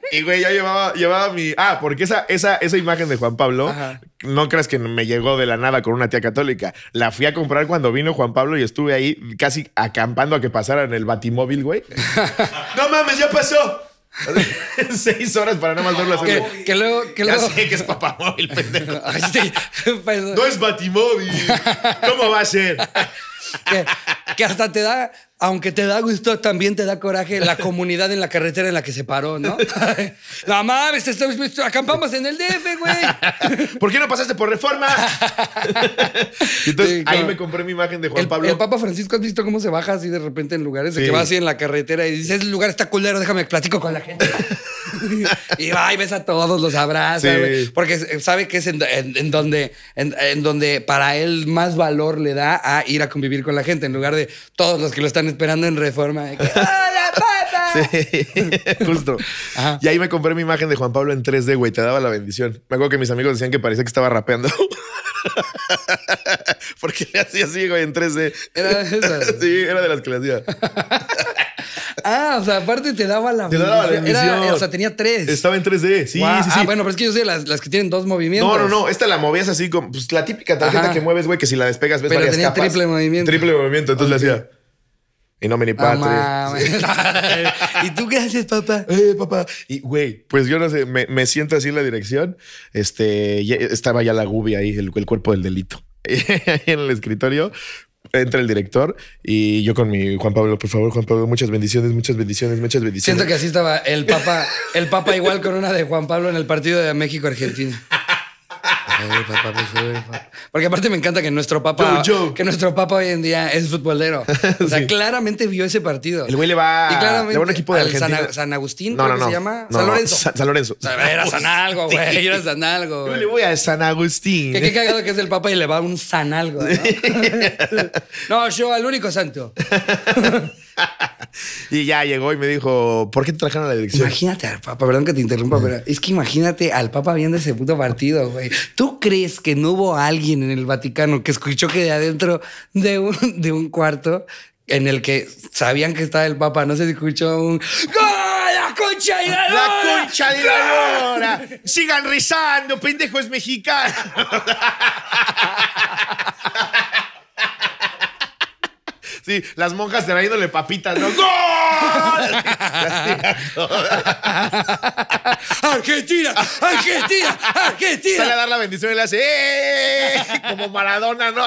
Y, güey, yo llevaba, llevaba mi. Ah, porque esa, esa, esa imagen de Juan Pablo, no creas que me llegó de la nada con una tía católica. La fui a comprar cuando vino Juan Pablo y estuve ahí casi acampando a que pasara en el batimóvil, güey. no mames, ya pasó. Seis horas para nada más verlo hacerlo. Que, luego. ya sé que es papamóvil, pendejo. Pues, no es Batimóvil. ¿Cómo va a ser? que, hasta te da, aunque te da gusto, también te da coraje la comunidad en la carretera en la que se paró, ¿no? la mames, acampamos en el DF, güey. ¿Por qué no pasaste por reforma? Entonces, ahí me compré mi imagen de Juan Pablo. El Papa Francisco, ¿has visto cómo se baja así de repente en lugares? De que va así en la carretera y dice, el lugar está culero, déjame platico con la gente. y va y ves a todos, los abraza, güey, Porque sabe que es en, donde, en, donde para él más valor le da a ir a convivir con la la gente en lugar de todos los que lo están esperando en reforma. Sí, justo. Ajá. Y ahí me compré mi imagen de Juan Pablo en 3D, güey. Te daba la bendición. Me acuerdo que mis amigos decían que parecía que estaba rapeando. Porque le hacía así, güey, en 3D. Era de Sí, era de las que le hacía. Ah, o sea, aparte te daba la. Te daba la era, o sea, tenía tres. Estaba en 3D. Sí, sí, sí. Ah, bueno, pero es que yo sé las, las, que tienen dos movimientos. No, no, no. Esta la movías así como pues, la típica tarjeta que mueves, güey, que si la despegas ves pero tenía triple movimiento. Triple movimiento. Entonces le hacía. Y no mini ah, patria. Oh, ¿Y tú qué haces, papá? Eh, papá. Y, güey, pues yo no sé, me, me, siento así en la dirección. Este, estaba ya la gubia ahí, el, el cuerpo del delito. en el escritorio, entra el director y yo con mi Juan Pablo, por favor, Juan Pablo, muchas bendiciones, muchas bendiciones, muchas bendiciones. Siento que así estaba el Papa, el Papa igual con una de Juan Pablo en el partido de México-Argentina. Pues, Porque aparte me encanta que nuestro papá, que nuestro papá hoy en día es futbolero. O sea, claramente vio ese partido. El güey le va, a un equipo de Argentina. San, Agustín, no, se llama? San Lorenzo. San, Lorenzo. Era San Algo, güey. Era San Algo. Yo le voy a San Agustín. Que qué cagado que es el papá y le va un San Algo. No, no yo al único santo. y ya llegó y me dijo, ¿por qué te trajeron a la elección? Imagínate al Papa, perdón que te interrumpa, pero es que imagínate al Papa viendo ese puto partido, güey. ¿Tú crees que no hubo alguien en el Vaticano que escuchó que de adentro de un, de un cuarto en el que sabían que estaba el Papa, no se escuchó un ¡La concha de la lora! ¡La concha de la lora! ¡Sigan rezando, es mexicano. las monjas trayéndole papitas, ¿no? ¡Gol! ¡Argentina! ¡Argentina! ¡Argentina! Sale a dar la bendición y le hace ¡Eh! Como Maradona, ¿no?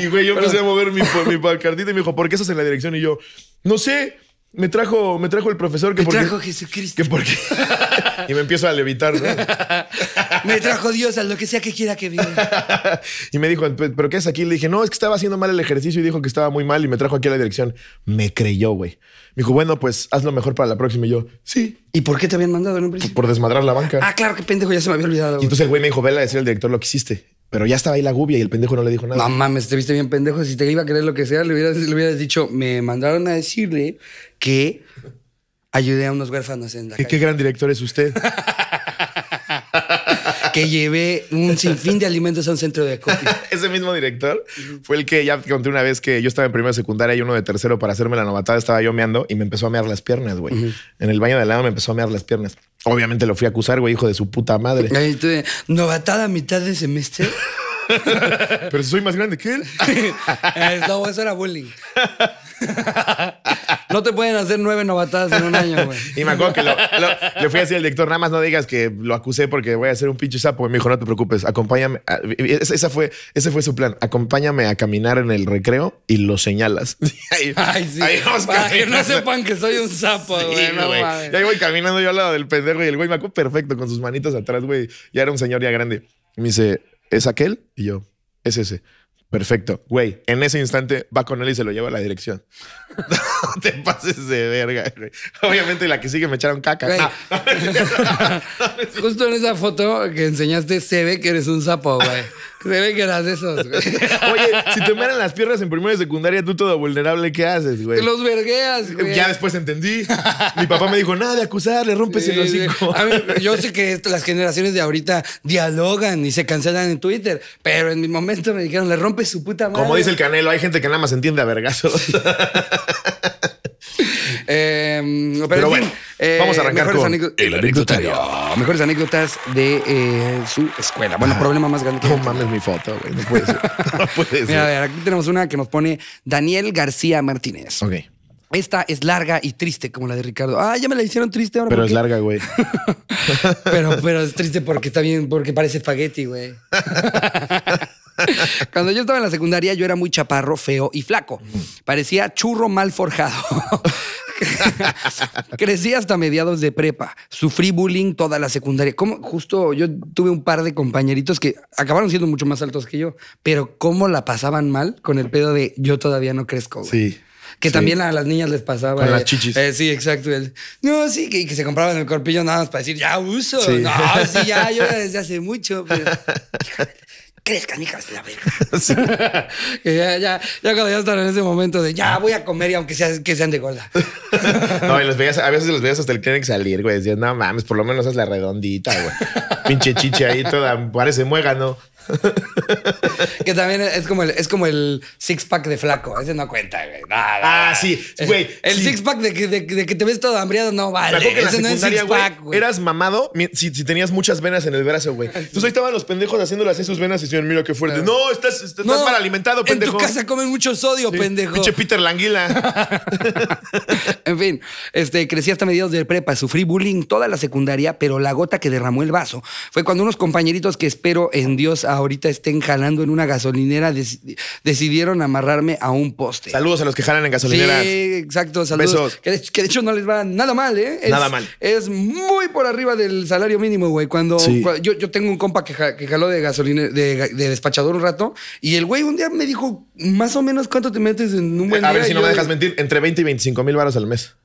y güey, yo empecé a mover mi, mi palcardita y me dijo, ¿por qué estás en la dirección? Y yo, no sé, me trajo, me trajo el profesor que me trajo Jesucristo. por qué? y me empiezo a levitar, ¿no? Me trajo Dios a lo que sea que quiera que viva. y me dijo, ¿pero qué es aquí? Le dije, no, es que estaba haciendo mal el ejercicio y dijo que estaba muy mal y me trajo aquí a la dirección. Me creyó, güey. Me dijo, bueno, pues haz lo mejor para la próxima. Y yo, sí. ¿Y por qué te habían mandado Por desmadrar la banca. Ah, claro, qué pendejo, ya se me había olvidado. Y entonces el güey me dijo, vela el director lo que hiciste. Pero ya estaba ahí la gubia y el pendejo no le dijo nada. No mames, te viste bien pendejo. Si te iba a creer lo que sea, le hubieras, dicho, me mandaron a decirle que ayudé a unos huérfanos en la ¿Qué, qué gran director es usted? que llevé un sinfín de alimentos a un centro de acopio. Ese mismo director fue el que ya conté una vez que yo estaba en primera secundaria y uno de tercero para hacerme la novatada estaba yo meando y me empezó a mear las piernas, güey. En el baño de lado me empezó a mear las piernas. Obviamente lo fui a acusar, güey, hijo de su puta madre. novatada a mitad de semestre. Pero soy más grande que él. Eh, no, eso era bullying. no te pueden hacer nueve novatadas en un año, güey. Y me acuerdo que le fui a decir al director, nada más no digas que lo acusé porque voy a hacer un pinche sapo. Y me dijo, no te preocupes, acompáñame. esa fue, ese fue su plan. Acompáñame a caminar en el recreo y lo señalas. Ay, sí. no sepan que soy un sapo, güey. y ahí voy caminando yo al lado del pendejo y el güey me acuerdo perfecto con sus manitos atrás, güey. Ya era un señor ya grande. me dice, ¿es aquel? Y yo, es ese. Perfecto. Güey, en ese instante va con él y se lo lleva a la dirección. no te pases de verga, güey. Obviamente la que sigue me echaron caca. Justo en esa foto que enseñaste se ve que eres un sapo, güey. Se ven que eras esos, Oye, si te mueran las piernas en primera y secundaria, tú todo vulnerable, ¿qué haces, güey? Los vergueas, eh, güey. Ya después entendí. Mi papá me dijo, nada de acusar, le rompes el hocico. yo sé que las generaciones de ahorita dialogan y se cancelan en Twitter, pero en mi momento me dijeron, le rompes su puta madre. Como dice el Canelo, hay gente que nada más entiende a vergazos. Em, pero, bueno. Eh, Vamos a arrancar con Mejores anécdotas de eh, su escuela. Bueno, problema más grande que. No mames mi foto, güey. No puede ser. no puede ser. Mira, a ver, aquí tenemos una que nos pone Daniel García Martínez. Ok. Esta es larga y triste, como la de Ricardo. Ah, ya me la hicieron triste ahora. Pero es larga, güey. pero, pero es triste porque está porque parece espagueti, güey. Cuando yo estaba en la secundaria, yo era muy chaparro, feo y flaco. Parecía churro mal forjado. Crecí hasta mediados de prepa. Sufrí bullying toda la secundaria. como Justo yo tuve un par de compañeritos que acabaron siendo mucho más altos que yo, pero cómo la pasaban mal con el pedo de yo todavía no crezco. Sí. Que también a las niñas les pasaba. A las eh, chichis. Eh, sí, exacto. no, sí, que, que, se compraban el corpillo nada más para decir, ya uso. No, sí, ya, yo desde hace mucho. Pero... crees, canicas de la verga? que ya, ya, ya cuando ya están en ese momento de ya ah. voy a comer y aunque sea, que sean de gorda. no, y los veías, a veces los veías hasta el que salir, güey. diciendo no mames, por lo menos haz la redondita, güey. Pinche chiche ahí toda, parece ¿no? que también es como el, es como el six pack de flaco. Ese no cuenta, güey. Ah, sí, El six pack de que, te ves todo hambriado no vale. Ese no güey. Eras mamado si, tenías muchas venas en el brazo, güey. Entonces ahí estaban los pendejos haciéndolas así sus venas y decían, mira qué fuerte. No, estás, estás mal alimentado, pendejo. En tu casa comen mucho sodio, pendejo. Pinche Peter Languila. en fin, este, crecí hasta mediados de prepa. Sufrí bullying toda la secundaria, pero la gota que derramó el vaso fue cuando unos compañeritos que espero en Dios a ahorita estén jalando en una gasolinera, decidieron amarrarme a un poste. Saludos a los que jalan en gasolineras. Sí, exacto, saludos. Besos. Que, de, hecho no les va nada mal, ¿eh? nada mal. Es muy por arriba del salario mínimo, güey. Cuando, yo, tengo un compa que, jaló de gasolina, de, despachador un rato, y el güey un día me dijo, más o menos cuánto te metes en un buen a A ver si no me dejas mentir, entre 20 y 25 mil varas al mes.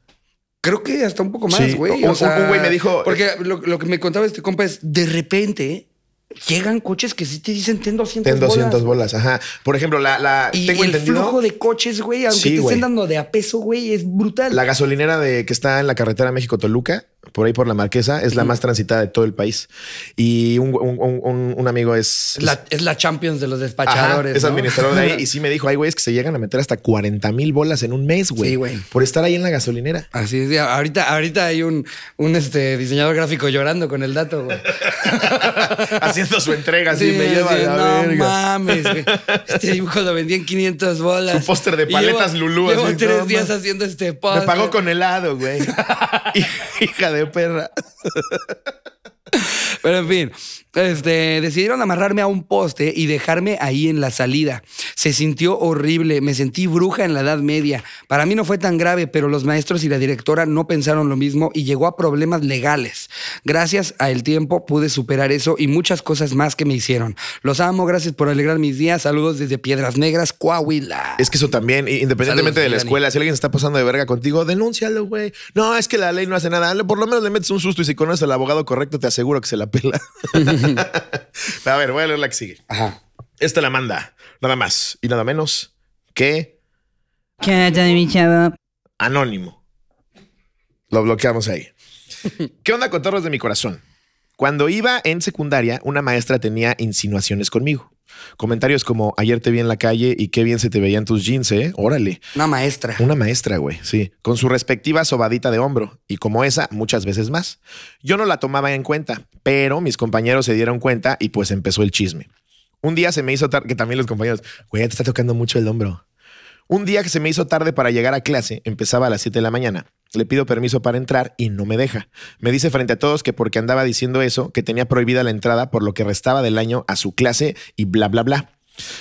Creo que hasta un poco más, güey. O sea, un güey me dijo. Porque eh, lo, lo, que me contaba este compa es de repente llegan coches que sí te dicen ten 200 bolas. ten 200 bolas. ajá. Por ejemplo, la... la y el flujo de coches, güey, aunque te estén dando de a peso, güey, es brutal. La gasolinera de que está en la carretera México-Toluca, por ahí por la Marquesa, es la más transitada de todo el país. Y un, amigo es... es la Champions de los despachadores. es administrador de ahí y sí me dijo, ay, güey, es que se llegan a meter hasta 40 mil bolas en un mes, güey. Sí, güey. Por estar ahí en la gasolinera. Así es. Ahorita, ahorita hay un, un este, diseñador gráfico llorando con el dato, güey. Haciendo su entrega, así me lleva la No mames, güey. Este dibujo lo vendí en 500 bolas. Su póster de paletas Lulú. Llevo, tres días haciendo este póster. Me pagó con helado, güey. Hija de perra. Pero en fin, este, decidieron amarrarme a un poste y dejarme ahí en la salida. Se sintió horrible, me sentí bruja en la Edad Media. Para mí no fue tan grave, pero los maestros y la directora no pensaron lo mismo y llegó a problemas legales. Gracias a el tiempo pude superar eso y muchas cosas más que me hicieron. Los amo, gracias por alegrar mis días. Saludos desde Piedras Negras, Coahuila. Es que eso también, independientemente de la escuela, si alguien está pasando de verga contigo, denúncialo, güey. No, es que la ley no hace nada. Por lo menos le metes un susto y si conoces al abogado correcto, te aseguro que se la a ver, voy a leer la que sigue. Ajá. Esta la manda, nada más y nada menos que. Anónimo. Lo bloqueamos ahí. ¿Qué onda, con cotorros de mi corazón? Cuando iba en secundaria, una maestra tenía insinuaciones conmigo. Comentarios como ayer te vi en la calle y qué bien se te veían tus jeans, ¿eh? Órale. Una maestra. Una maestra, güey, sí. Con su respectiva sobadita de hombro y como esa, muchas veces más. Yo no la tomaba en cuenta, pero mis compañeros se dieron cuenta y pues empezó el chisme. Un día se me hizo tarde, que también los compañeros, güey, te está tocando mucho el hombro. Un día que se me hizo tarde para llegar a clase, empezaba a las 7 de la mañana. Le pido permiso para entrar y no me deja. Me dice frente a todos que porque andaba diciendo eso, que tenía prohibida la entrada por lo que restaba del año a su clase y bla, bla, bla.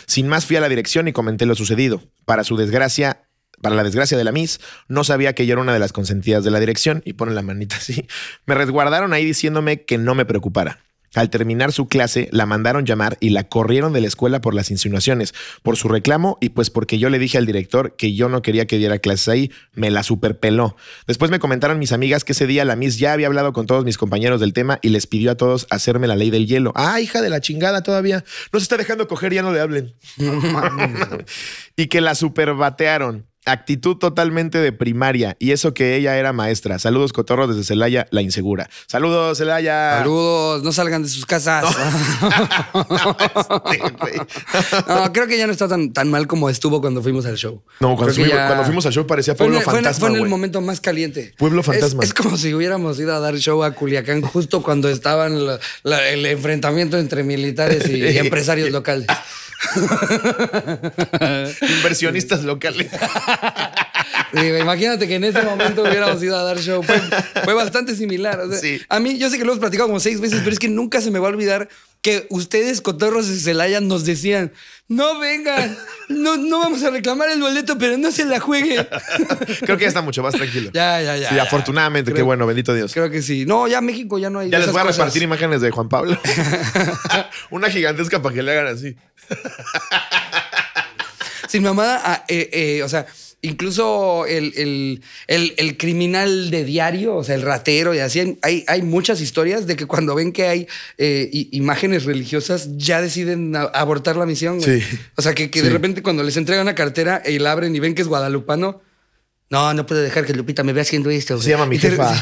Sin más fui a la dirección y comenté lo sucedido. Para su desgracia, para la desgracia de la Miss, no sabía que yo era una de las consentidas de la dirección y pone la manita así. Me resguardaron ahí diciéndome que no me preocupara. Al terminar su clase, la mandaron llamar y la corrieron de la escuela por las insinuaciones, por su reclamo y pues porque yo le dije al director que yo no quería que diera clases ahí, me la superpeló. Después me comentaron mis amigas que ese día la Miss ya había hablado con todos mis compañeros del tema y les pidió a todos hacerme la ley del hielo. Ah, hija de la chingada todavía. No se está dejando coger, ya no le hablen. y que la superbatearon actitud totalmente de primaria y eso que ella era maestra. Saludos, Cotorro, desde Celaya, la insegura. Saludos, Celaya. Saludos, no salgan de sus casas. No, creo que ya no está tan, tan mal como estuvo cuando fuimos al show. No, cuando, fuimos, al show parecía Pueblo Fantasma. Fue en, el momento más caliente. Pueblo Fantasma. Es, como si hubiéramos ido a dar show a Culiacán justo cuando estaban el enfrentamiento entre militares y empresarios locales. Inversionistas locales. imagínate que en ese momento hubiéramos ido a dar show. Fue, bastante similar. A mí, yo sé que lo hemos platicado como seis veces, pero es que nunca se me va a olvidar que ustedes, cotorros y Celaya, nos decían, no vengan, no, no vamos a reclamar el boleto, pero no se la juegue. creo que ya está mucho más tranquilo. Ya, ya, ya. Y afortunadamente, qué bueno, bendito Dios. Creo que sí. No, ya México ya no hay. Ya les voy a repartir imágenes de Juan Pablo. Una gigantesca para que le hagan así. Sin mamada, ah, eh, eh, o sea, incluso el, criminal de diario, o sea, el ratero y así, hay, hay muchas historias de que cuando ven que hay eh, imágenes religiosas ya deciden abortar la misión. O sea, que, que de repente cuando les entregan una cartera y la abren y ven que es guadalupano, no, no puedo dejar que Lupita me vea haciendo esto. Se llama mi jefa.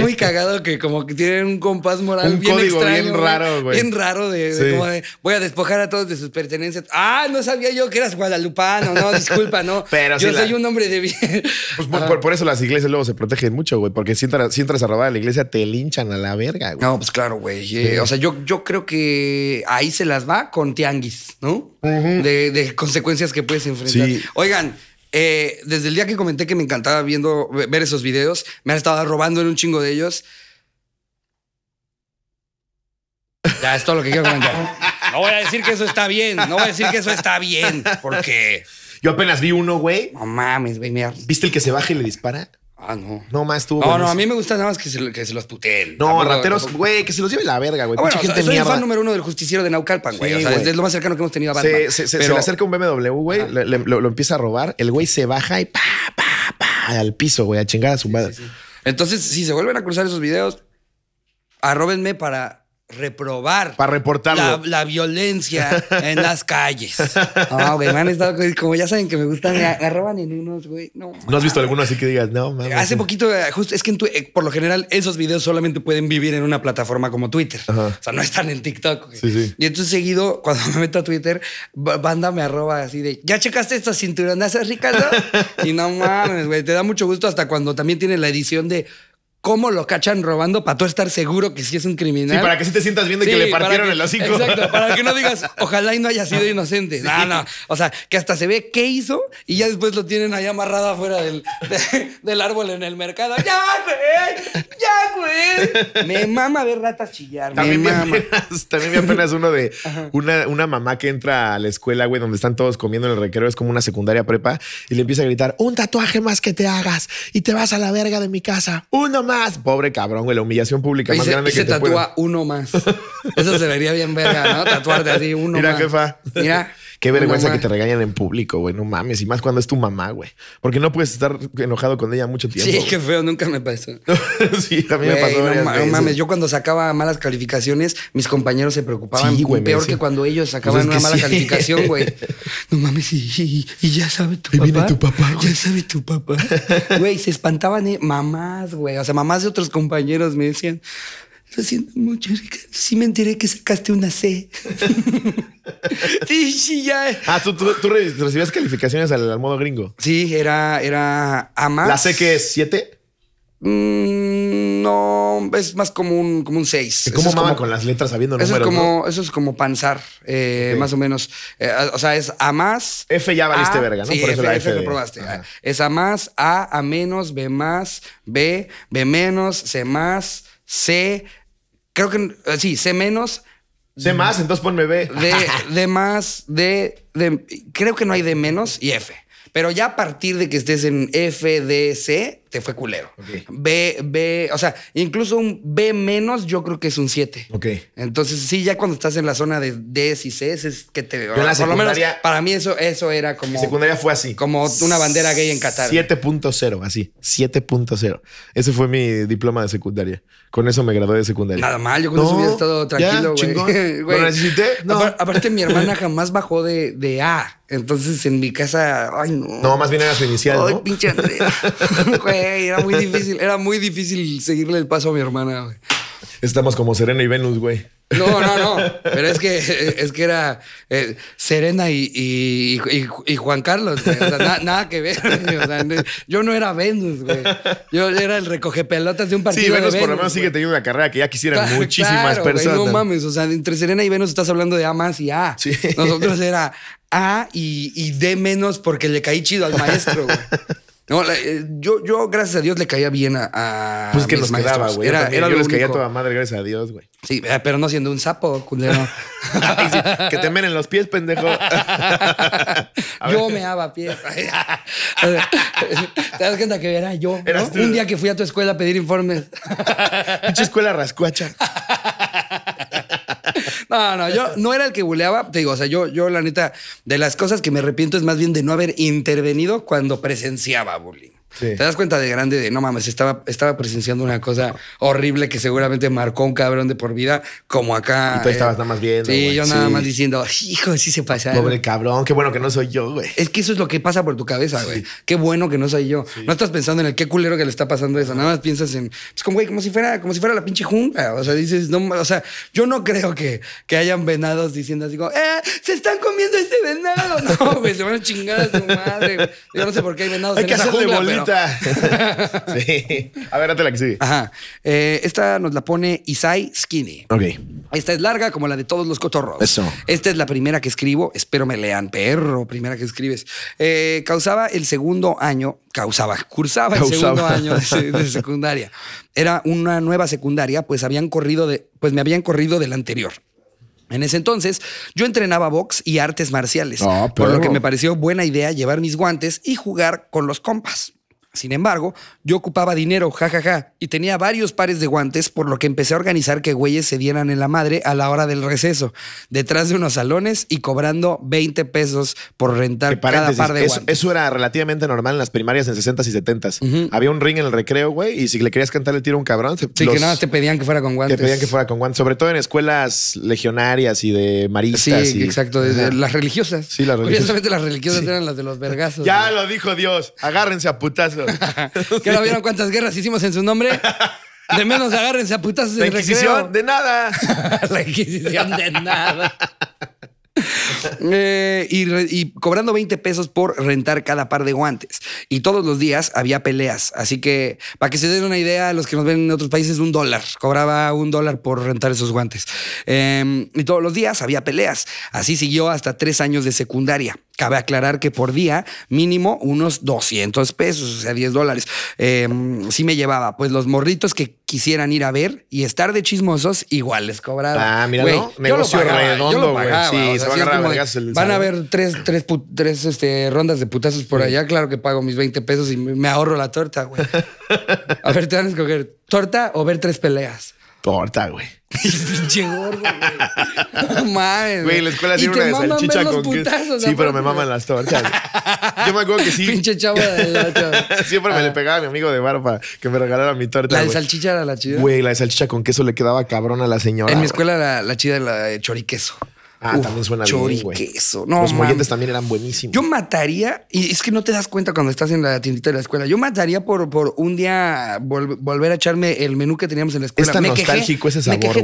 muy cagado que como que tienen un compás moral bien extraño, bien raro, güey. Bien raro de, voy a despojar a todos de sus pertenencias. Ah, no sabía yo que eras guadalupano. No, disculpa, no. Pero yo soy un hombre de bien. Pues por, eso las iglesias luego se protegen mucho, güey. Porque si entras, a robar a la iglesia te linchan a la verga, güey. No, pues claro, güey. Eh, o sea, yo, yo creo que ahí se las va con tianguis, ¿no? de, de consecuencias que puedes enfrentar. Oigan... Eh, desde el día que comenté que me encantaba viendo, ver esos videos, me han estado robando en un chingo de ellos. Ya es todo lo que quiero comentar. No voy a decir que eso está bien, no voy a decir que eso está bien, porque... Yo apenas vi uno, güey. No mames, güey, ¿Viste el que se baja y le dispara? Ah, no. No, más estuvo. No, no, a mí me gusta nada más que se, que se los puteen. No, rateros, güey, que se los lleve la verga, güey. Ah, bueno, soy el fan número uno del justiciero de Naucalpan, güey. es lo más cercano que hemos tenido a Batman. Se, se- le acerca un BMW, güey, lo, lo empieza a robar, el güey se baja y pa, pa, pa, al piso, güey, a chingar a su madre. Entonces, si se vuelven a cruzar esos videos, arróbenme para reprobar para reportar La, violencia en las calles. Ah, me han estado como ya saben que me gustan, me arroban en unos, güey. No, ¿No has visto alguno así que digas, no, mames. Hace poquito, eh, justo, es que eh, por lo general esos videos solamente pueden vivir en una plataforma como Twitter. O sea, no están en TikTok. Y entonces seguido, cuando me meto a Twitter, banda me arroba así de, ¿ya checaste estas cinturonas ricas? No? y no mames, güey, te da mucho gusto hasta cuando también tiene la edición de cómo lo cachan robando para tú estar seguro que sí es un criminal. Sí, para que sí te sientas bien de que le partieron el hocico. Exacto, para que no digas, ojalá y no haya sido ah, inocente. No, no. O sea, que hasta se ve qué hizo y ya después lo tienen ahí amarrado afuera del, árbol en el mercado. ¡Ya, güey! ¡Ya, güey! Me mama ver ratas chillar. También me mama. también me es uno de una, mamá que entra a la escuela, güey, donde están todos comiendo en el recreo. Es como una secundaria prepa y le empieza a gritar, un tatuaje más que te hagas y te vas a la verga de mi casa. Uno más. Pobre cabrón, güey, la humillación pública y más se, grande y que se tatúa uno más. Eso se vería bien verga, ¿no? Tatuarte así uno más. Mira, jefa. Mira. Qué vergüenza que te regañan en público, güey. No mames. Y más cuando es tu mamá, güey. Porque no puedes estar enojado con ella mucho tiempo. Sí, qué feo. Nunca me pasó. sí, también me pasó. No, mames. Yo cuando sacaba malas calificaciones, mis compañeros se preocupaban. Sí, peor que cuando ellos pues sacaban una mala calificación, güey. No mames. Y, ya sabe tu papá. Y Viene tu papá. Ya sabe tu papá. Güey, se espantaban eh, mamás, güey. O sea, mamás de otros compañeros me decían lo siento mucho, Sí me enteré que sacaste una C. sí, sí, ya. Ah, ¿tú, recibías calificaciones al, modo gringo. Sí, era, era A más. ¿La C que es? ¿Siete? Mm, no, es más como un, como un 6. ¿Cómo mama con las letras sabiendo números? Eso es como, eso es como panzar, eh, más o menos. Eh, o sea, es a más. F ya valiste verga, ¿no? Por eso F, la F, F probaste. Es a más, A, A menos, B más, B, B menos, C más, C, creo que eh, sí, C menos. C más, entonces ponme B. D de más, de, Creo que no hay D menos y F. Pero ya a partir de que estés en F, D, C, te fue culero. B, B, o sea, incluso un B menos yo creo que es un 7. Ok. Entonces, sí, ya cuando estás en la zona de D y C, es que te... la por lo menos, para mí eso, eso era como... Mi secundaria fue así. Como una bandera gay en Qatar. 7.0, así. 7.0. Ese fue mi diploma de secundaria. Con eso me gradué de secundaria. Nada mal, yo con eso hubiera estado tranquilo, güey. ¿Lo necesité? No. Aparte, mi hermana jamás bajó de, A. Entonces, en mi casa, ay, no. No, más bien era su inicial, ay, pinche era muy difícil, era muy difícil seguirle el paso a mi hermana, güey. Estamos como Serena y Venus, güey. No, no, no. Pero es que, es que era eh, Serena y, y, Juan Carlos. nada que ver. yo no era Venus, güey. Yo era el recoge pelotas de un partido. Sí, Venus, Sí, Venus por lo menos sigue teniendo una carrera que ya quisieran muchísimas personas. no mames. O sea, entre Serena y Venus estás hablando de A más y A. Nosotros era A y, D menos porque le caí chido al maestro, güey. No, eh, yo, yo, gracias a Dios, le caía bien a. pues que los me quedaba, güey. Era, era que les caía toda madre, gracias a Dios, güey. Sí, eh, pero no siendo un sapo, culero. que te miren los pies, pendejo. yo me daba pies. te das cuenta que era yo. Un día que fui a tu escuela a pedir informes. Pinche escuela rascuacha. No, no, yo no era el que buleaba. Te digo, o sea, yo, yo la neta, de las cosas que me arrepiento es más bien de no haber intervenido cuando presenciaba bullying. Te das cuenta de grande de no mames, estaba, estaba presenciando una cosa horrible que seguramente marcó un cabrón de por vida, como acá. Y tú estabas eh, nada más viendo. Sí, yo nada más diciendo, hijo, si se pasa. Pobre cabrón, qué bueno que no soy yo, güey. Es que eso es lo que pasa por tu cabeza, güey. Qué bueno que no soy yo. No estás pensando en el qué culero que le está pasando eso. Nada más piensas en. Es pues, como, güey, como si fuera, como si fuera la pinche junta. O sea, dices, no, o sea, yo no creo que, que hayan venados diciendo así como, eh, ¡Se están comiendo este venado! No, güey, se van a chingar a su madre. Yo no sé por qué hay venados hay en A ver, la que sigue. Ajá. Eh, esta nos la pone Isai Skinny. Ok. Esta es larga como la de todos los cotorros. Eso. Esta es la primera que escribo. Espero me lean, perro. Primera que escribes. Eh, causaba el segundo año. Causaba. Cursaba el segundo año de, secundaria. Era una nueva secundaria, pues habían corrido de, pues me habían corrido del anterior. En ese entonces, yo entrenaba box y artes marciales, ah, por lo que me pareció buena idea llevar mis guantes y jugar con los compas. Sin embargo, yo ocupaba dinero, jajaja, ja, ja, y tenía varios pares de guantes, por lo que empecé a organizar que güeyes se dieran en la madre a la hora del receso, detrás de unos salones y cobrando 20 pesos por rentar cada par de guantes. Eso era relativamente normal en las primarias en 60 y 70 Había un ring en el recreo, güey, y si le querías cantar el tiro un cabrón, que nada, te pedían que fuera con guantes. Te pedían que fuera con guantes, sobre todo en escuelas legionarias y de maristas. exacto, de, las religiosas. Sí, las religiosas. las religiosas eran las de los vergazos. Ya lo dijo Dios, agárrense a putazos. ¿Qué ¿Que no vieron cuántas guerras hicimos en su nombre? De menos agárrense a putazos La Inquisición, de nada. La Inquisición, de nada. y, cobrando 20 pesos por rentar cada par de guantes. Y todos los días había peleas. Así que, para que se den una idea, los que nos ven en otros países, un dólar. Cobraba un dólar por rentar esos guantes. Em, y todos los días había peleas. Así siguió hasta tres años de secundaria. Cabe aclarar que por día mínimo unos 200 pesos, o sea, 10 dólares. Em, sí me llevaba, pues los morritos que quisieran ir a ver y estar de chismosos, igual les cobraba. Ah, mira, Negocio redondo, güey. Sí, se Van a ver tres, tres, tres este, rondas de putazos por allá. Claro que pago mis 20 pesos y me ahorro la torta, güey. a ver, te van a escoger torta o ver tres peleas. Torta, güey. Pinche gordo, güey. No mames. Güey, en la escuela tiene una de salchicha con queso. Sí, pero me maman las tortas. Yo me acuerdo que sí. Pinche chavo de la chava. Siempre me le ah. pegaba a mi amigo de barba que me regalara mi torta. La de salchicha era la chida. Güey, la de salchicha con queso le quedaba cabrón a la señora. En mi escuela la, la chida era la de choriqueso. Ah, también suena bien, güey. queso. Los molletes también eran buenísimos. Yo mataría, y es que no te das cuenta cuando estás en la tiendita de la escuela. Yo mataría por, por un día volver a echarme el menú que teníamos en la escuela. me nostálgico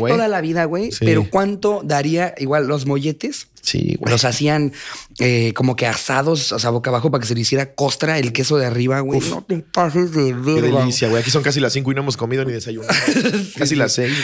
toda la vida, güey. Pero ¿cuánto daría igual los molletes? Sí, güey. Los hacían eh, como que asados, o sea, boca abajo para que se le hiciera costra el queso de arriba, güey. no te pases de Qué delicia, güey. Aquí son casi las cinco y no hemos comido ni desayunado. casi las seis,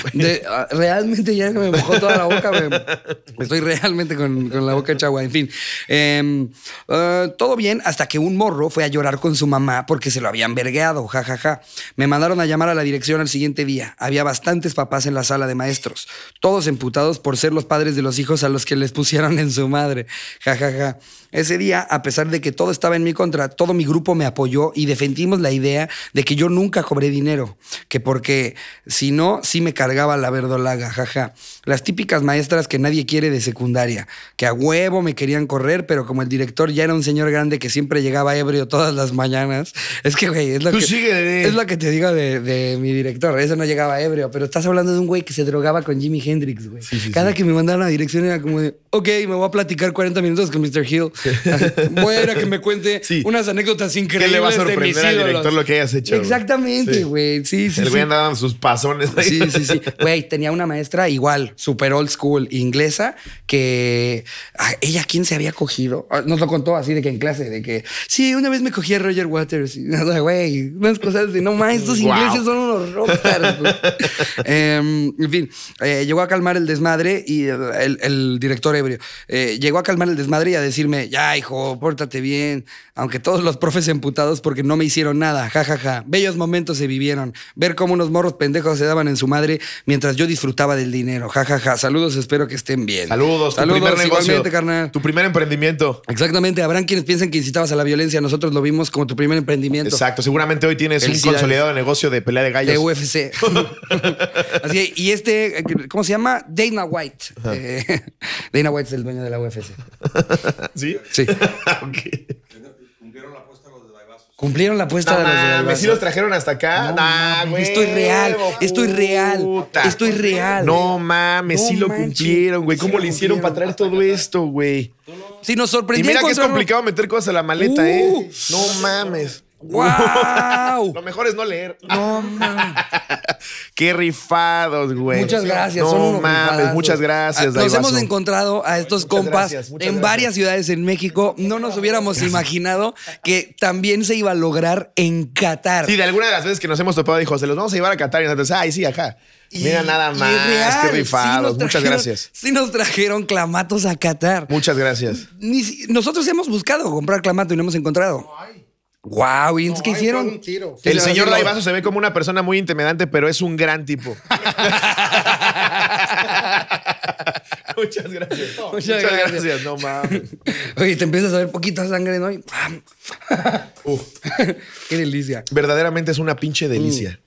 ah, realmente ya me mojó toda la boca, güey. Estoy realmente con, la boca chagua En fin, em, ah, todo bien hasta que un morro fue a llorar con su mamá porque se lo habían vergueado, jajaja. ja. Me mandaron a llamar a la dirección al siguiente día. Había bastantes papás en la sala de maestros, todos emputados por ser los padres de los hijos a los que les pusieron en su madre. Ja, ja, ja. Ese día, a pesar de que todo estaba en mi contra, todo mi grupo me apoyó y defendimos la idea de que yo nunca cobré dinero, que porque si no, sí me cargaba la verdolaga, jaja. Las típicas maestras que nadie quiere de secundaria, que a huevo me querían correr, pero como el director ya era un señor grande que siempre llegaba ebrio todas las mañanas, es que, güey, es, lo que, te digo de, mi director, eso no llegaba ebrio, pero estás hablando de un güey que se drogaba con Jimi Hendrix, güey. Cada que me mandaron a la dirección era como de, ok, me voy a platicar 40 minutos con Mr. Hill. Bueno, que me cuente unas anécdotas increíbles. ¿Qué le va a sorprender al director lo que hayas hecho? Exactamente, güey. Sí, sí. El güey andaba sus pasones. Sí, sí, sí. Güey, tenía una maestra igual, super old school, inglesa, que ella, ¿quién se había cogido? Ah, nos lo contó así de que en clase, de que sí, una vez me cogí a Roger Waters. Güey, unas cosas de no más, estos ingleses son unos rockstars. Em, en fin, eh, llegó a calmar el desmadre y el, director ebrio eh, llegó a calmar el desmadre y a decirme ya, hijo, pórtate bien, aunque todos los profes emputados porque no me hicieron nada, jajaja. Ja, ja. Bellos momentos se vivieron, ver cómo unos morros pendejos se daban en su madre mientras yo disfrutaba del dinero, jajaja. Ja, Saludos, espero que estén bien. Saludos, Saludos tu primer negocio, carnal. tu primer emprendimiento. Exactamente, habrán quienes piensan que incitabas a la violencia, nosotros lo vimos como tu primer emprendimiento. Exacto, seguramente hoy tienes un consolidado negocio de pelea de gallos. De UFC. Así, y este, ¿cómo se llama? Dana White. Eh, Dana White es el dueño de la UFC. ¿Sí? Sí. Cumplieron la apuesta los de Daibazos. Cumplieron la apuesta de los de Me ¿Sí los trajeron hasta acá? güey. Estoy real, estoy real, estoy real. No mames, Si sí lo cumplieron, güey. ¿Cómo le hicieron para traer todo esto, güey? Sí, nos sorprendió. Y mira que es complicado meter cosas a la maleta, uh. ¿eh? No mames. ¡Wow! Lo mejor es no leer. No mames. Qué rifados, güey. Muchas gracias. No mames, muchas gracias. Ah, nos hemos encontrado a estos compas en varias ciudades en México. No nos hubiéramos imaginado que también se iba a lograr en Qatar. Sí, de alguna de las veces que nos hemos topado dijo, se los vamos a llevar a Qatar y ay, sí, acá. Mira nada más, qué rifados. muchas gracias. Sí nos trajeron clamatos a Qatar. Muchas gracias. Ni, nosotros hemos buscado comprar clamato y no hemos encontrado. Wow, ¿y entonces qué hicieron? El señor Daivaso se ve como una persona muy intimidante, pero es un gran tipo. Muchas gracias. muchas, gracias. no mames. Oye, te empiezas a ver poquita sangre, ¿no? qué delicia. Verdaderamente es una pinche mm. delicia.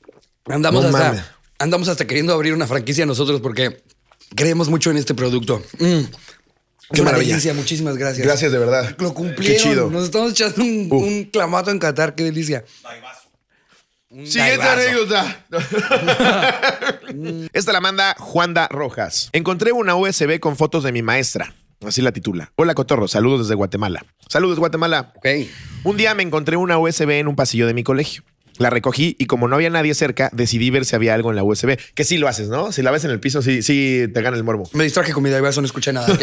Andamos hasta andamos hasta queriendo abrir una franquicia nosotros porque creemos mucho en este producto. Mm. Qué maravilla. muchísimas gracias. Gracias, de verdad. Lo cumplieron. Qué chido. Nos estamos echando un, clamato en Qatar. Qué delicia. Un Siguiente anécdota. Esta la manda Juanda Rojas. Encontré una USB con fotos de mi maestra. Así la titula. Hola Cotorro, saludos desde Guatemala. Saludos Guatemala. Ok. Un día me encontré una USB en un pasillo de mi colegio. La recogí y como no había nadie cerca, decidí ver si había algo en la USB. Que sí lo haces, ¿no? Si la ves en el piso, sí, sí te gana el morbo. Me distraje con mi diverso, no escuché nada.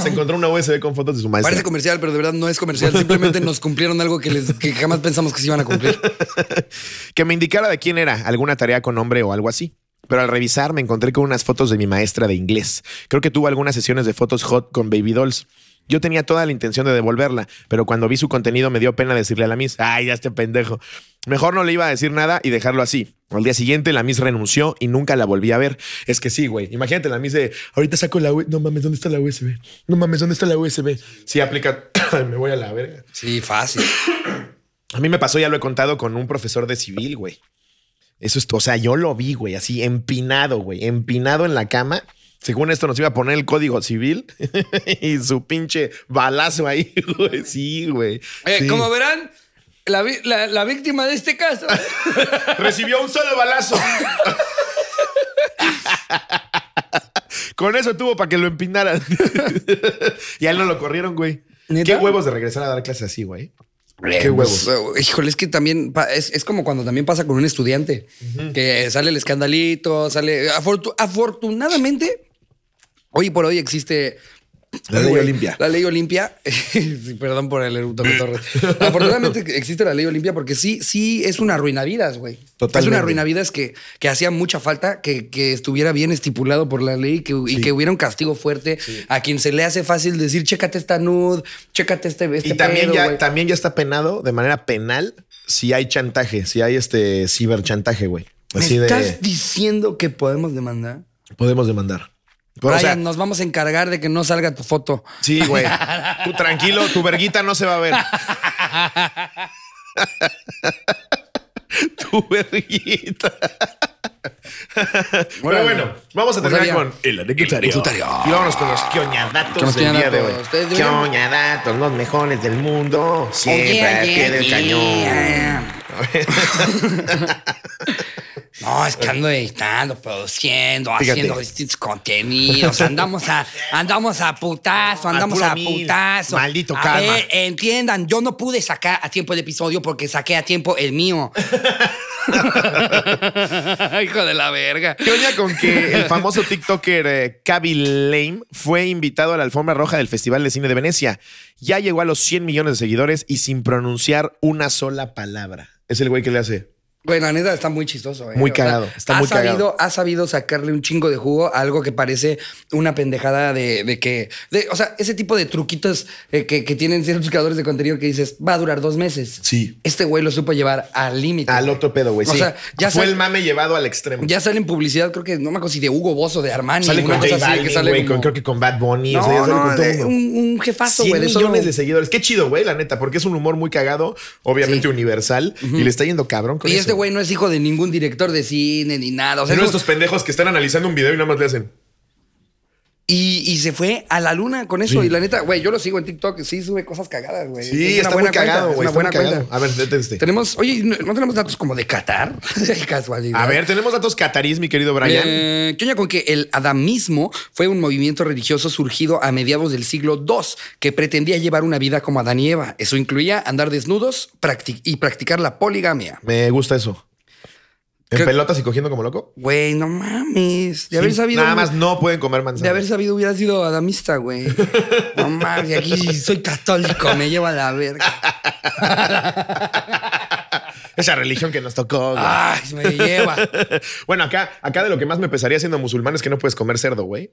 se, encontró una USB con fotos de su maestra. Parece comercial, pero de verdad no es comercial. Simplemente nos cumplieron algo que, jamás pensamos que se iban a cumplir. que me indicara de quién era, alguna tarea con nombre o algo así. Pero al revisar me encontré con unas fotos de mi maestra de inglés. Creo que tuvo algunas sesiones de fotos hot con baby dolls. Yo tenía toda la intención de devolverla, pero cuando vi su contenido me dio pena decirle a la Miss, ay, ya este pendejo. Mejor no le iba a decir nada y dejarlo así. Al día siguiente la Miss renunció y nunca la volví a ver. Es que sí, güey. Imagínate la Miss de, ahorita saco la USB. No mames, ¿dónde está la USB? No mames, ¿dónde está la USB? Sí, aplica, me voy a la verga. Sí, fácil. a mí me pasó, ya lo he contado, con un profesor de civil, güey. Eso es, o sea, yo lo vi, güey, así empinado, güey, empinado en la cama según esto nos iba a poner el código civil y su pinche balazo ahí, güey. Sí, güey. Como verán, la, víctima de este caso ¿eh? recibió un solo balazo. Con eso tuvo para que lo empinaran. y a él no lo corrieron, güey. Qué huevos de regresar a dar clases así, güey. Qué huevos. Híjole, es que también es, como cuando también pasa con un estudiante que sale el escandalito, sale. afortunadamente, Hoy por hoy existe la ley Olimpia. La ley Olimpia. Perdón por el eructo Afortunadamente existe la ley Olimpia porque sí, sí es una vidas, güey. Totalmente. Es una vidas que, que hacía mucha falta que, que estuviera bien estipulado por la ley y que hubiera un castigo fuerte a quien se le hace fácil decir, chécate esta nud, chécate este, este Y también, ya, también ya está penado de manera penal si hay chantaje, si hay este ciberchantaje, güey. de. estás diciendo que podemos demandar? Podemos demandar. Brian, o sea, nos vamos a encargar de que no salga tu foto. Sí, güey. Tú tranquilo, tu verguita no se va a ver. tu verguita. Bueno, bueno, vamos a terminar con el anecdotario. Y vámonos con los kioñadatos del día de hoy. Kioñadatos, los mejores del mundo. Siempre al pie del cañón. No, es que ando editando, produciendo, haciendo distintos contenidos. Andamos a, andamos a putazo, andamos a, putazo. Maldito a entiendan, yo no pude sacar a tiempo el episodio porque saqué a tiempo el mío. Hijo de la verga. ¿Qué oña con que el famoso TikToker eh, Lame fue invitado a la alfombra roja del Festival de Cine de Venecia? Ya llegó a los 100 millones de seguidores y sin pronunciar una sola palabra. Es el güey que le hace. Bueno, la neta está muy chistoso. ¿eh? Muy cagado. muy sabido, Ha sabido sacarle un chingo de jugo a algo que parece una pendejada de, que. o sea, ese tipo de truquitos eh, que, tienen ciertos creadores de contenido que dices, va a durar dos meses. Sí. Este güey lo supo llevar al límite. Al otro pedo, güey. O sea, ya Fue el mame llevado al extremo. Ya sale en publicidad, creo que no me acuerdo si de Hugo Bozo, de Armani. Sale con Jay Balvin, Creo que con Bad Bunny. No, o un, jefazo, millones de seguidores. Qué chido, güey, la neta, porque es un humor muy cagado, obviamente universal, y le está yendo cabrón con este güey no es hijo de ningún director de cine ni nada. O sea, no estos pendejos que están analizando un video y nada más le hacen. Y, se fue a la luna con eso. Y la neta, güey, yo lo sigo en TikTok. Sí, sube cosas cagadas, güey. Sí, está buena muy güey. una buena cuenta. A ver, detente. Tenemos, oye, ¿no, tenemos datos como de Qatar? A ver, tenemos datos catarís, mi querido Brian. Eh, ¿Qué con que el adamismo fue un movimiento religioso surgido a mediados del siglo II que pretendía llevar una vida como Adán y Eva. Eso incluía andar desnudos y practicar la poligamia. Me gusta eso pelotas y cogiendo como loco? Güey, no mames. De haber sabido. Nada más no pueden comer manzanas. De haber sabido hubiera sido adamista, güey. No mames, aquí soy católico, me lleva a la verga. Esa religión que nos tocó. me lleva. Bueno, acá, acá de lo que más me pesaría siendo musulmán es que no puedes comer cerdo, güey.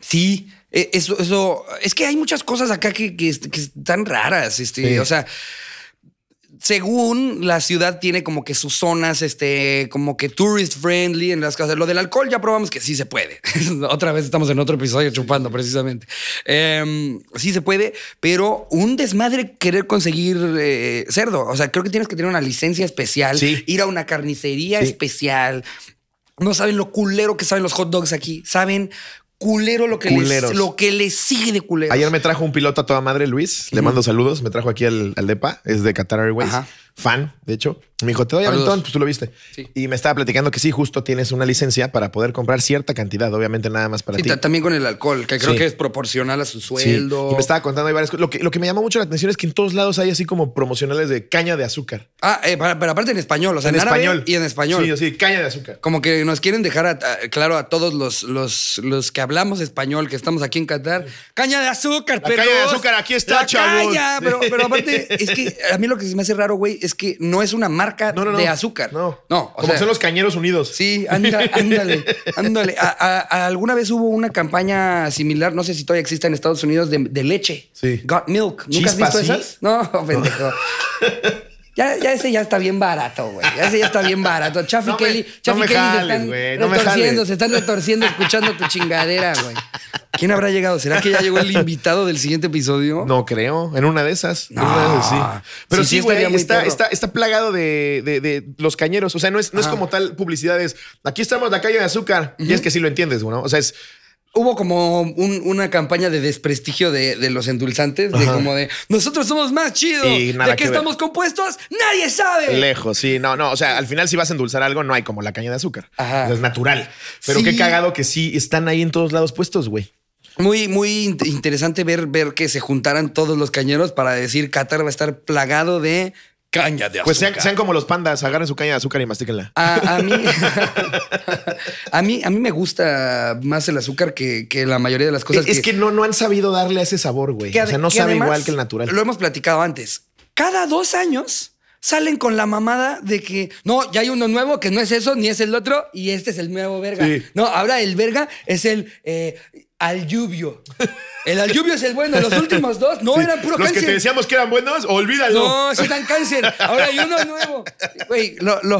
Sí, e, eso, eso, es que hay muchas cosas acá que, que están raras, este, o sea, según la ciudad tiene como que sus zonas, este, como que tourist friendly en las casas. Lo del alcohol ya probamos que sí se puede. Otra vez estamos en otro episodio chupando precisamente. Em, sí se puede, pero un desmadre querer conseguir eh, cerdo. O sea, creo que tienes que tener una licencia especial, ir a una carnicería especial. No saben lo culero que saben los hot dogs aquí. Saben culero lo que, lo que le sigue de culero. Ayer me trajo un piloto a toda madre, Luis. Le mando saludos. Me trajo aquí al, al DEPA. Es de Qatar Airways. Ajá fan, de hecho, me dijo, te doy Saludos. aventón, pues tú lo viste. Y me estaba platicando que sí, justo tienes una licencia para poder comprar cierta cantidad, obviamente nada más para sí, También con el alcohol, que creo que es proporcional a su sueldo. Y me estaba contando hay varias cosas. Lo que, me llama mucho la atención es que en todos lados hay así como promocionales de caña de azúcar. Ah, eh, pero aparte en español, o sea, en, español. Y en español. Sí, sí, caña de azúcar. Como que nos quieren dejar claro a todos los, los, que hablamos español, que estamos aquí en Qatar, caña de azúcar, pero. Caña de azúcar, aquí está, chaval. chavos. Caña, pero, aparte, es que a mí lo que se me hace raro, güey, es es que no es una marca de azúcar. No, no. Como son los cañeros unidos. Sí, ándale, ándale. alguna vez hubo una campaña similar, no sé si todavía existe en Estados Unidos, de, leche. Sí. Got Milk. ¿Nunca has visto esas? No, pendejo. Ya, ese ya está bien barato, güey. Ya ese ya está bien barato. Chaffy Kelly, me, Kelly se están retorciendo, se están retorciendo escuchando tu chingadera, güey. ¿Quién habrá llegado? ¿Será que ya llegó el invitado del siguiente episodio? No creo, en una de esas. sí. Ah, Pero sí, güey, está, está, plagado de, de, de, los cañeros. O sea, no es, no es ah. como tal publicidades. Aquí estamos la calle de azúcar. Y es que sí lo entiendes, güey. O sea, es hubo como una campaña de desprestigio de, los endulzantes, de como de nosotros somos más chidos, de que qué estamos compuestos, nadie sabe. Lejos, sí, no, no. O sea, al final, si vas a endulzar algo, no hay como la caña de azúcar. Ajá. Es natural. Pero qué cagado que sí están ahí en todos lados puestos, güey. Muy, muy interesante ver, ver que se juntaran todos los cañeros para decir Qatar va a estar plagado de caña de pues azúcar. Pues sean, como los pandas, agarren su caña de azúcar y mastíquenla. A, mí, a, mí, me gusta más el azúcar que, la mayoría de las cosas. Es que, no, no han sabido darle ese sabor, güey. O sea, no sabe igual que el natural. Lo hemos platicado antes. Cada dos años salen con la mamada de que no, ya hay uno nuevo que no es eso ni es el otro y este es el nuevo verga. No, ahora el verga es el eh, al lluvio. El al lluvio es el bueno. Los últimos dos no eran puro cáncer. Los que te decíamos que eran buenos, olvídalo. No, sí dan cáncer. Ahora hay uno nuevo. Güey, lo,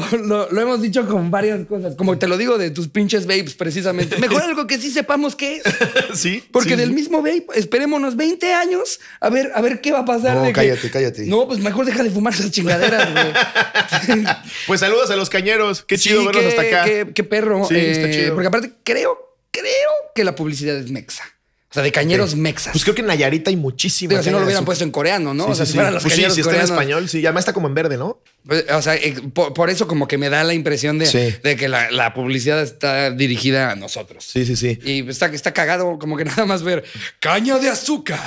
hemos dicho con varias cosas. Como te lo digo de tus pinches vapes, precisamente. Mejor algo que sí sepamos qué es. Sí. Porque del mismo vape, esperémonos 20 años a ver, a ver qué va a pasar. No, cállate, cállate. No, pues mejor deja de fumar esas chingaderas, güey. pues saludos a los cañeros. Qué chido verlos hasta acá. Qué, qué perro. Sí, está eh, chido. Porque aparte creo creo que la publicidad es mexa. O sea, de cañeros mexas. Pues creo que en Nayarita hay muchísimas. Pero si no lo ¿eh? hubieran puesto en coreano, ¿no? o sea, sí, si los pues sí, si está en español, sí. Además está como en verde, ¿no? Pues, o sea, eh, por, eso como que me da la impresión de, que la, publicidad está dirigida a nosotros. Sí, sí, sí. Y está, está cagado como que nada más ver caña de azúcar.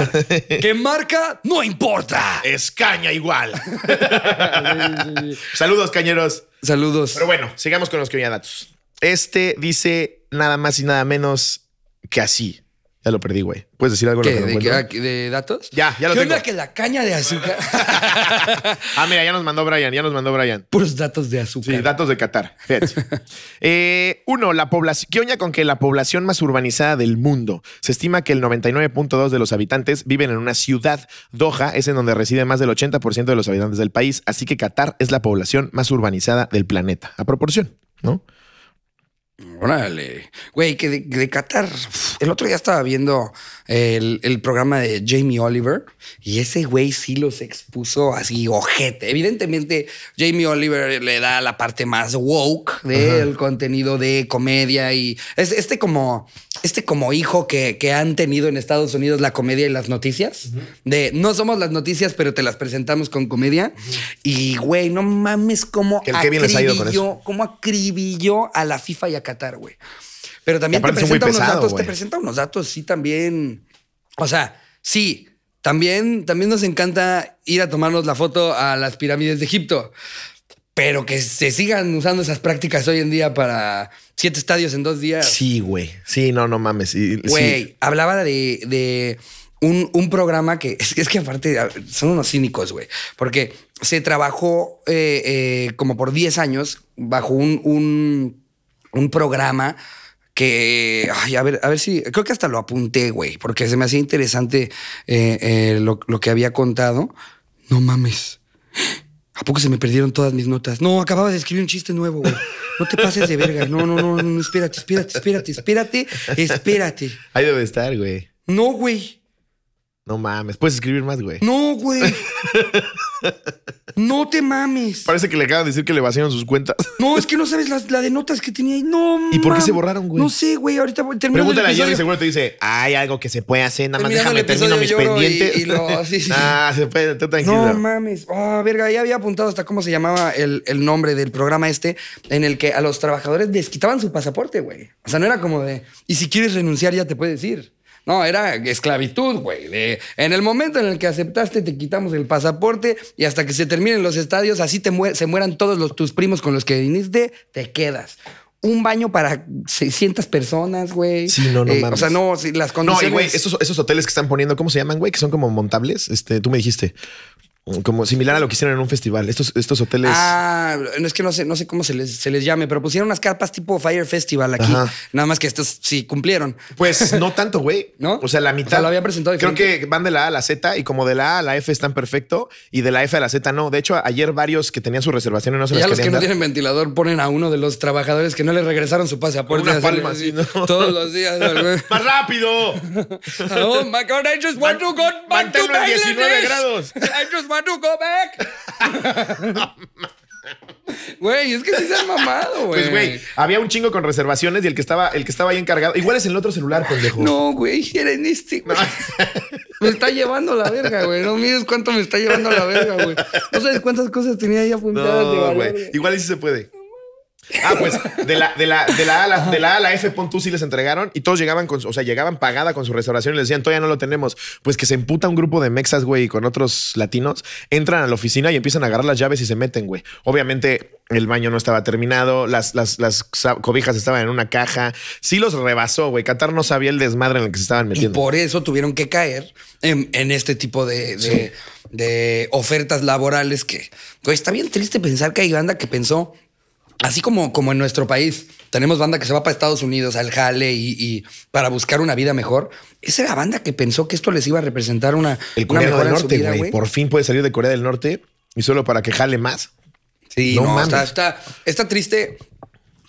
¿Qué marca? No importa. Es caña igual. Saludos, cañeros. Saludos. Pero bueno, sigamos con los que datos. Este dice nada más y nada menos que así. Ya lo perdí, güey. ¿Puedes decir algo? lo que de, ¿De datos? Ya, ya lo ¿Qué tengo. onda que la caña de azúcar? ah, mira, ya nos mandó Brian, ya nos mandó Brian. Puros datos de azúcar. Sí, datos de Qatar. Eh, uno, la población. ¿Qué onda con que la población más urbanizada del mundo? Se estima que el 99.2 de los habitantes viven en una ciudad. Doha es en donde reside más del 80% de los habitantes del país. Así que Qatar es la población más urbanizada del planeta. A proporción, ¿no? Órale. Güey, que de, de Qatar. El otro día estaba viendo el, programa de Jamie Oliver y ese güey sí los expuso así ojete. Evidentemente, Jamie Oliver le da la parte más woke del contenido de comedia y este como, este como hijo que, han tenido en Estados Unidos la comedia y las noticias. De no somos las noticias, pero te las presentamos con comedia. Y güey, no mames como cómo acribilló a la FIFA y a Qatar, güey. Pero también te presenta, unos datos, te presenta unos datos, sí, también. O sea, sí, también, también nos encanta ir a tomarnos la foto a las pirámides de Egipto. Pero que se sigan usando esas prácticas hoy en día para siete estadios en dos días. Sí, güey. Sí, no, no mames. Güey, hablaba de, un, programa que es, que aparte son unos cínicos, güey, porque se trabajó eh, eh, como por 10 años bajo un, un programa que, ay, a ver, a ver si, creo que hasta lo apunté, güey, porque se me hacía interesante eh, eh, lo, lo que había contado. No mames. ¿A poco se me perdieron todas mis notas? No, acababa de escribir un chiste nuevo, güey. No te pases de verga. No, no, no, no, espérate, espérate, espérate, espérate, espérate. Ahí debe estar, güey. No, güey. No mames, puedes escribir más, güey. No, güey. no te mames. Parece que le acaban de decir que le vaciaron sus cuentas. no, es que no sabes la de notas que tenía ahí. No, ¿Y por qué se borraron, güey? No sé, güey. Ahorita termino Pregúntale a Jerry, seguro te dice, hay algo que se puede hacer, nada más déjame termino mis pendientes. sí, sí. Ah, se puede, Tú tranquilo. No mames. Ah, verga, ya había apuntado hasta cómo se llamaba el, el nombre del programa este, en el que a los trabajadores les quitaban su pasaporte, güey. O sea, no era como de, y si quieres renunciar ya te puedes ir. No, era esclavitud, güey. en el momento en el que aceptaste, te quitamos el pasaporte y hasta que se terminen los estadios, así te se mueran todos tus primos con los que viniste, te quedas un baño para 600 personas, güey. Sí, no, no eh, O sea, no, si las condiciones... No, güey, esos, esos, hoteles que están poniendo, ¿cómo se llaman, güey? Que son como montables. Este, tú me dijiste como similar a lo que hicieron en un festival. Estos, estos hoteles. Ah, no es que no sé, no sé cómo se les, se les llame, pero pusieron unas carpas tipo Fire Festival aquí. Nada más que estos sí cumplieron. Pues no tanto, güey. ¿No? O sea, la mitad. lo había presentado. Creo que van de la A a la Z y como de la A a la F están perfecto y de la F a la Z no. De hecho, ayer varios que tenían su reservación y no se les ya los que no tienen ventilador ponen a uno de los trabajadores que no le regresaron su pasaporte. Una palma, Todos los días. ¡Más rápido! oh my God, I just want to go back to 19 grados. I go back. Güey, es que sí se han mamado, pues, güey. Pues, güey, había un chingo con reservaciones y el que estaba, el que estaba ahí encargado. Igual es en el otro celular, pendejo. No, güey, era este, Me está llevando la verga, güey. No mires cuánto me está llevando la verga, güey. No sabes cuántas cosas tenía ahí apuntadas. No, güey. Igual sí se puede. Ah, pues de la, de la, de la, de la F, sí les entregaron y todos llegaban con, o sea, llegaban pagada con su restauración y les decían, todavía no lo tenemos. Pues que se emputa un grupo de mexas, güey, con otros latinos, entran a la oficina y empiezan a agarrar las llaves y se meten, güey. Obviamente el baño no estaba terminado, las, las, las cobijas estaban en una caja. Sí los rebasó, güey. Qatar no sabía el desmadre en el que se estaban metiendo. Y por eso tuvieron que caer en, este tipo de, de, ofertas laborales que, está bien triste pensar que hay banda que pensó así como, como en nuestro país tenemos banda que se va para Estados Unidos al jale y, para buscar una vida mejor, esa era la banda que pensó que esto les iba a representar una. El Corea del Norte, güey. Por fin puede salir de Corea del Norte y solo para que jale más. Sí, Está, triste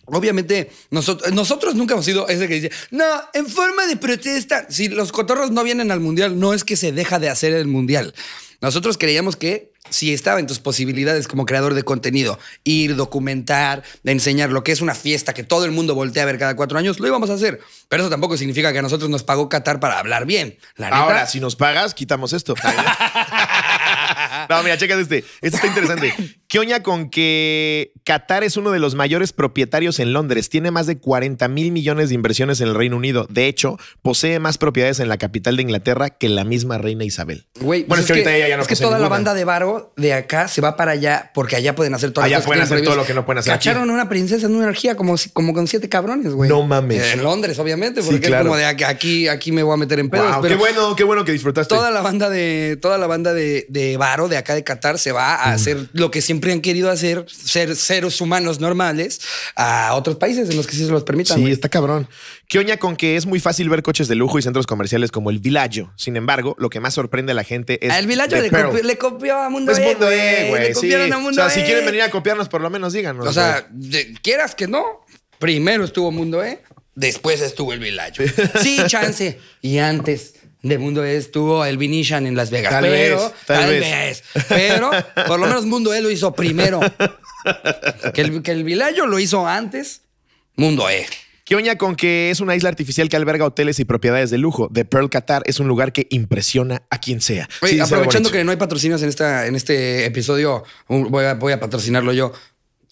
Obviamente, nosotros, nosotros nunca hemos sido ese que dice, no, en forma de protesta, si los cotorros no vienen al mundial, no es que se deja de hacer el mundial. Nosotros creíamos que si estaba en tus posibilidades como creador de contenido, ir, documentar, enseñar lo que es una fiesta que todo el mundo voltea a ver cada cuatro años, lo íbamos a hacer. Pero eso tampoco significa que a nosotros nos pagó Qatar para hablar bien. Ahora, si nos pagas, quitamos esto. no, mira, checa este. Este está interesante. Yoña, con que Qatar es uno de los mayores propietarios en Londres? Tiene más de 40 mil millones de inversiones en el Reino Unido. De hecho, posee más propiedades en la capital de Inglaterra que la misma reina Isabel. bueno, pues es, que, toda la banda de varo de acá se va para allá porque allá pueden hacer todo Allá pueden hacer todo lo que no pueden hacer. Cacharon una princesa en una energía como, como con siete cabrones, güey. No mames. En Londres, obviamente, porque como de aquí, aquí me voy a meter en pedos. pero qué bueno, qué bueno que disfrutaste. Toda la banda de, toda la banda de, de varo de acá de Qatar se va a mm. hacer lo que siempre han querido hacer ser seres humanos normales a otros países en los que sí se los permitan. Sí, está cabrón. ¿Qué oña con que es muy fácil ver coches de lujo y centros comerciales como el Villaggio? Sin embargo, lo que más sorprende a la gente es. El Villaggio le, copió a Mundo pues E. Mundo E, güey. Sí. O sea, si e. quieren venir a copiarnos, por lo menos díganos. O sea, quieras que no, primero estuvo Mundo E, después estuvo el Villaggio. sí, chance. Y antes de Mundo E estuvo el Vinishan en Las Vegas. Tal pero, vez, tal, vez. Pero por lo menos Mundo E lo hizo primero. que el, Vilayo lo hizo antes, Mundo E. ¿Qué oña con que es una isla artificial que alberga hoteles y propiedades de lujo? The Pearl Qatar es un lugar que impresiona a quien sea. aprovechando que no hay patrocinios en, esta, en este episodio, voy a patrocinarlo yo.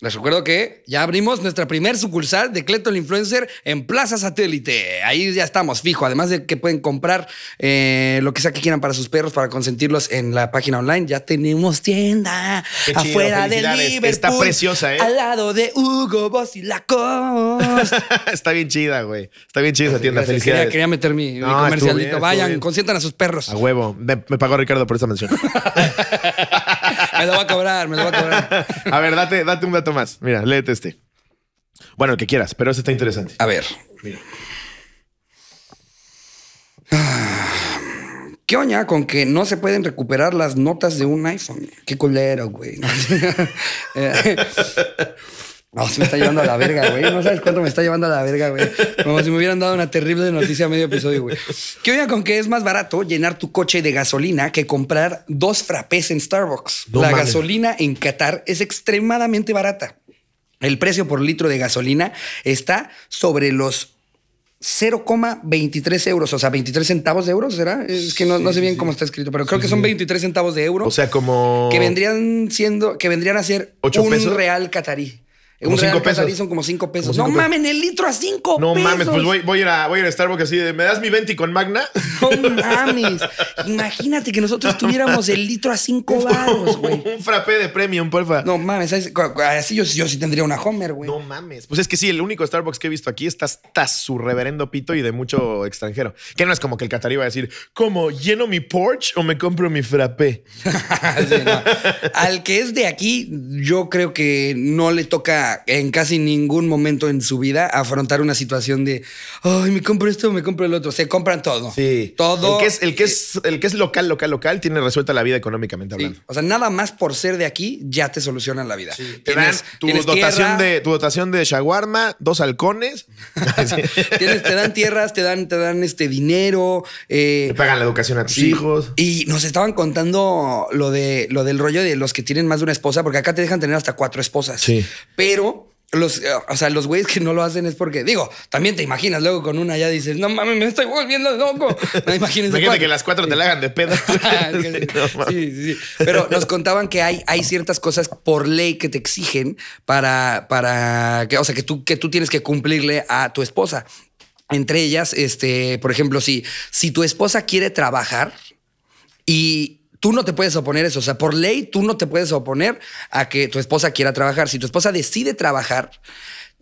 Les recuerdo que ya abrimos nuestra primer sucursal de Cleto Influencer en Plaza Satélite. Ahí ya estamos, fijo. Además de que pueden comprar eh, lo que sea que quieran para sus perros, para consentirlos en la página online, ya tenemos tienda afuera de Liverpool. Está preciosa, ¿eh? Al lado de Hugo Boss y Lacoste. está bien chida, güey. Está bien chida esa tienda. Felicidades. Quería, meter mi, comercialito. Vayan, consientan a sus perros. A huevo. Me, me pagó Ricardo por esa mención. Me lo va a cobrar, me lo va a cobrar. A ver, date, un dato más. Mira, léete este. Bueno, el que quieras, pero este está interesante. A ver. Mira. Ah, ¿Qué oña con que no se pueden recuperar las notas de un iPhone? Qué culero, güey. Eh, no, se me está llevando a la verga, güey. No sabes cuánto me está llevando a la verga, güey. Como si me hubieran dado una terrible noticia a medio episodio, güey. ¿Qué oiga con que es más barato llenar tu coche de gasolina que comprar dos frappés en Starbucks? la gasolina en Qatar es extremadamente barata. El precio por litro de gasolina está sobre los 0,23 euros, o sea, 23 centavos de euros, ¿será? Es que no, sé bien cómo está escrito, pero creo que son 23 centavos de euro. O sea, como... Que vendrían siendo, que vendrían a ser un real catarí un cinco pesos. son como cinco pesos. no mames, el litro a cinco no pesos. No mames, pues voy, voy, a ir a, Starbucks así de, ¿me das mi 20 con Magna? No mames. Imagínate que nosotros tuviéramos el litro a cinco baros, güey. un frappé de premium, porfa. No mames, así yo, yo sí tendría una Homer, güey. No mames. Pues es que sí, el único Starbucks que he visto aquí está hasta su reverendo pito y de mucho extranjero. Que no es como que el catarí va a decir, ¿cómo? ¿Lleno mi porch o me compro mi frappé? Al que es de aquí, yo creo que no le toca en casi ningún momento en su vida, afrontar una situación de, ay, me compro esto, me compro el otro. Se compran todo. Sí. Todo. El que es, el que es, el que es local, local, local, tiene resuelta la vida económicamente hablando. O sea, nada más por ser de aquí ya te solucionan la vida. Sí. Te tu dotación, de, tu dotación de shawarma, dos halcones. te dan tierras, te dan, te dan este dinero. Eh, te pagan la educación a tus hijos. Y nos estaban contando lo, de, lo del rollo de los que tienen más de una esposa, porque acá te dejan tener hasta cuatro esposas. Sí. Pero pero los, eh, los güeyes que no lo hacen es porque, digo, también te imaginas luego con una ya dices, no mames, me estoy volviendo loco. No imagínate que las cuatro te la hagan de pedo. Ah, sí, sí, sí. Pero nos contaban que hay, hay ciertas cosas por ley que te exigen para, para que, o sea, que tú, que tú tienes que cumplirle a tu esposa. Entre ellas, este, por ejemplo, si, si tu esposa quiere trabajar y, tú no te puedes oponer eso. O sea, por ley, tú no te puedes oponer a que tu esposa quiera trabajar. Si tu esposa decide trabajar,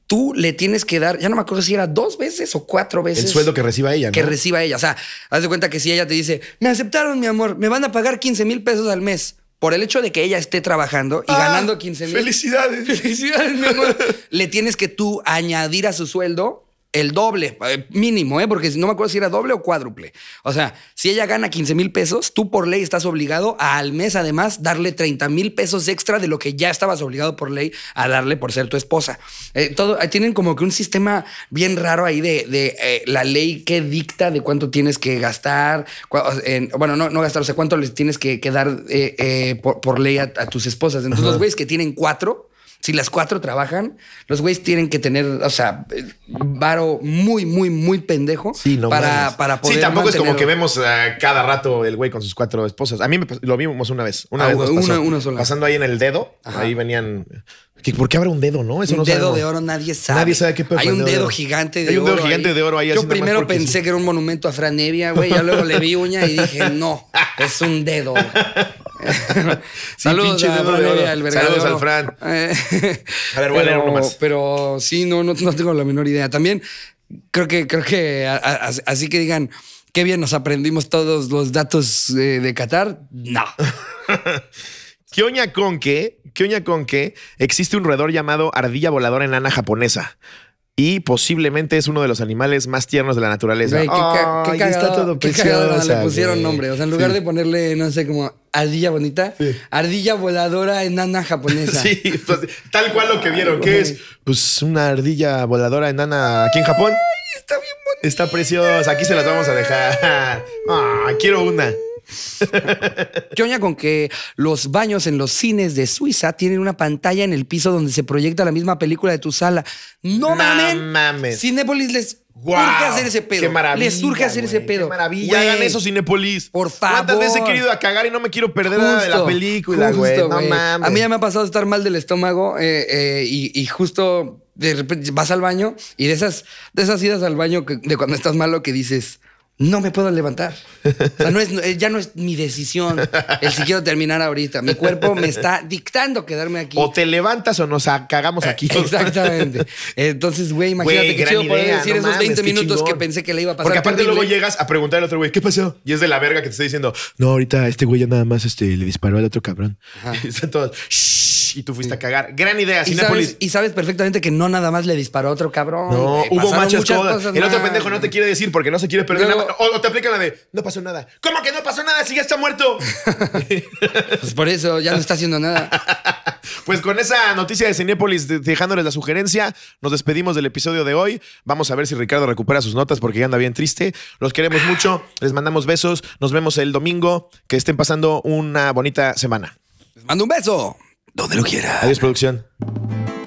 tú le tienes que dar, ya no me acuerdo si era dos veces o cuatro veces. El sueldo que reciba ella. Que reciba ella. O sea, haz de cuenta que si ella te dice, me aceptaron, mi amor, me van a pagar 15 mil pesos al mes. Por el hecho de que ella esté trabajando y ah, ganando 15 mil. Felicidades. Felicidades, mi amor. le tienes que tú añadir a su sueldo el doble, eh, mínimo, ¿eh? porque no me acuerdo si era doble o cuádruple. O sea, si ella gana 15 mil pesos, tú por ley estás obligado al mes además darle 30 mil pesos extra de lo que ya estabas obligado por ley a darle por ser tu esposa. Eh, todo, tienen como que un sistema bien raro ahí de, eh, la ley que dicta de cuánto tienes que gastar, bueno, no, no gastar, o sea, cuánto les tienes que, dar por, ley a, tus esposas. Entonces, los güeyes que tienen cuatro, si las cuatro trabajan, los güeyes tienen que tener, o sea, varo muy, muy, muy pendejo para, para, poder. Sí, tampoco es como que vemos cada rato el güey con sus cuatro esposas. A mí lo vimos una vez. Una ah, vez. Pasó, Pasando ahí en el dedo, ahí venían. ¿Por qué habrá un dedo, no? un dedo de oro nadie sabe. Nadie sabe qué Hay un dedo, gigante de oro Hay un dedo gigante de oro ahí. Yo primero pensé que era un monumento a Fran güey. Ya luego le vi uña y dije, no, es un dedo. saludos, a al Fran. a ver, voy pero, a sí, no, no, tengo la menor idea. También creo que, creo que así que digan, qué bien nos aprendimos todos los datos eh, de Qatar. No. ¿Qué oña con qué? ¿Qué oña con qué? Existe un roedor llamado ardilla voladora enana japonesa y posiblemente es uno de los animales más tiernos de la naturaleza. Ay, qué, qué está todo le pusieron nombre. O sea, en lugar de ponerle, no sé, como ardilla bonita, ardilla voladora enana japonesa. sí, pues, tal cual lo que vieron. ¿Qué es? Pues una ardilla voladora enana aquí en Japón. está bien bonita. Está preciosa. Aquí se las vamos a dejar. Ah, quiero una. Choña con que los baños en los cines de Suiza tienen una pantalla en el piso donde se proyecta la misma película de tu sala. No mames. Cinepolis les surge hacer ese pedo. Les surge hacer ese pedo. Qué maravilla. Hagan eso, Cinepolis. Por favor. ¿Cuántas veces he querido a cagar y no me quiero perder nada de la película, güey? No mames. A mí ya me ha pasado estar mal del estómago eh, eh, y, justo de repente vas al baño y de esas, de esas idas al baño de cuando estás malo que dices no me puedo levantar. O sea, no es, eh, ya no es mi decisión el si quiero terminar ahorita. Mi cuerpo me está dictando quedarme aquí. O te levantas o nos cagamos aquí. Exactamente. Entonces, güey, imagínate que chido poder decir esos 20 minutos que pensé que le iba a pasar. Porque aparte luego llegas a preguntar al otro güey, ¿qué pasó? Y es de la verga que te está diciendo, no, ahorita este güey ya nada más este, le disparó al otro cabrón. Y están todos, y tú fuiste a cagar. Gran idea, ¿Y sabes, y sabes perfectamente que no nada más le disparó otro cabrón. No, hubo muchas cosas. el otro pendejo no te quiere decir porque no se quiere perder O, te aplica la de, no pasó nada. ¿Cómo que no pasó nada si ya está muerto? Pues por eso ya no está haciendo nada. Pues con esa noticia de Cinepolis dejándoles la sugerencia, nos despedimos del episodio de hoy. Vamos a ver si Ricardo recupera sus notas porque ya anda bien triste. Los queremos mucho, les mandamos besos, nos vemos el domingo, que estén pasando una bonita semana. Les mando un beso. Donde lo quiera. Adiós, producción.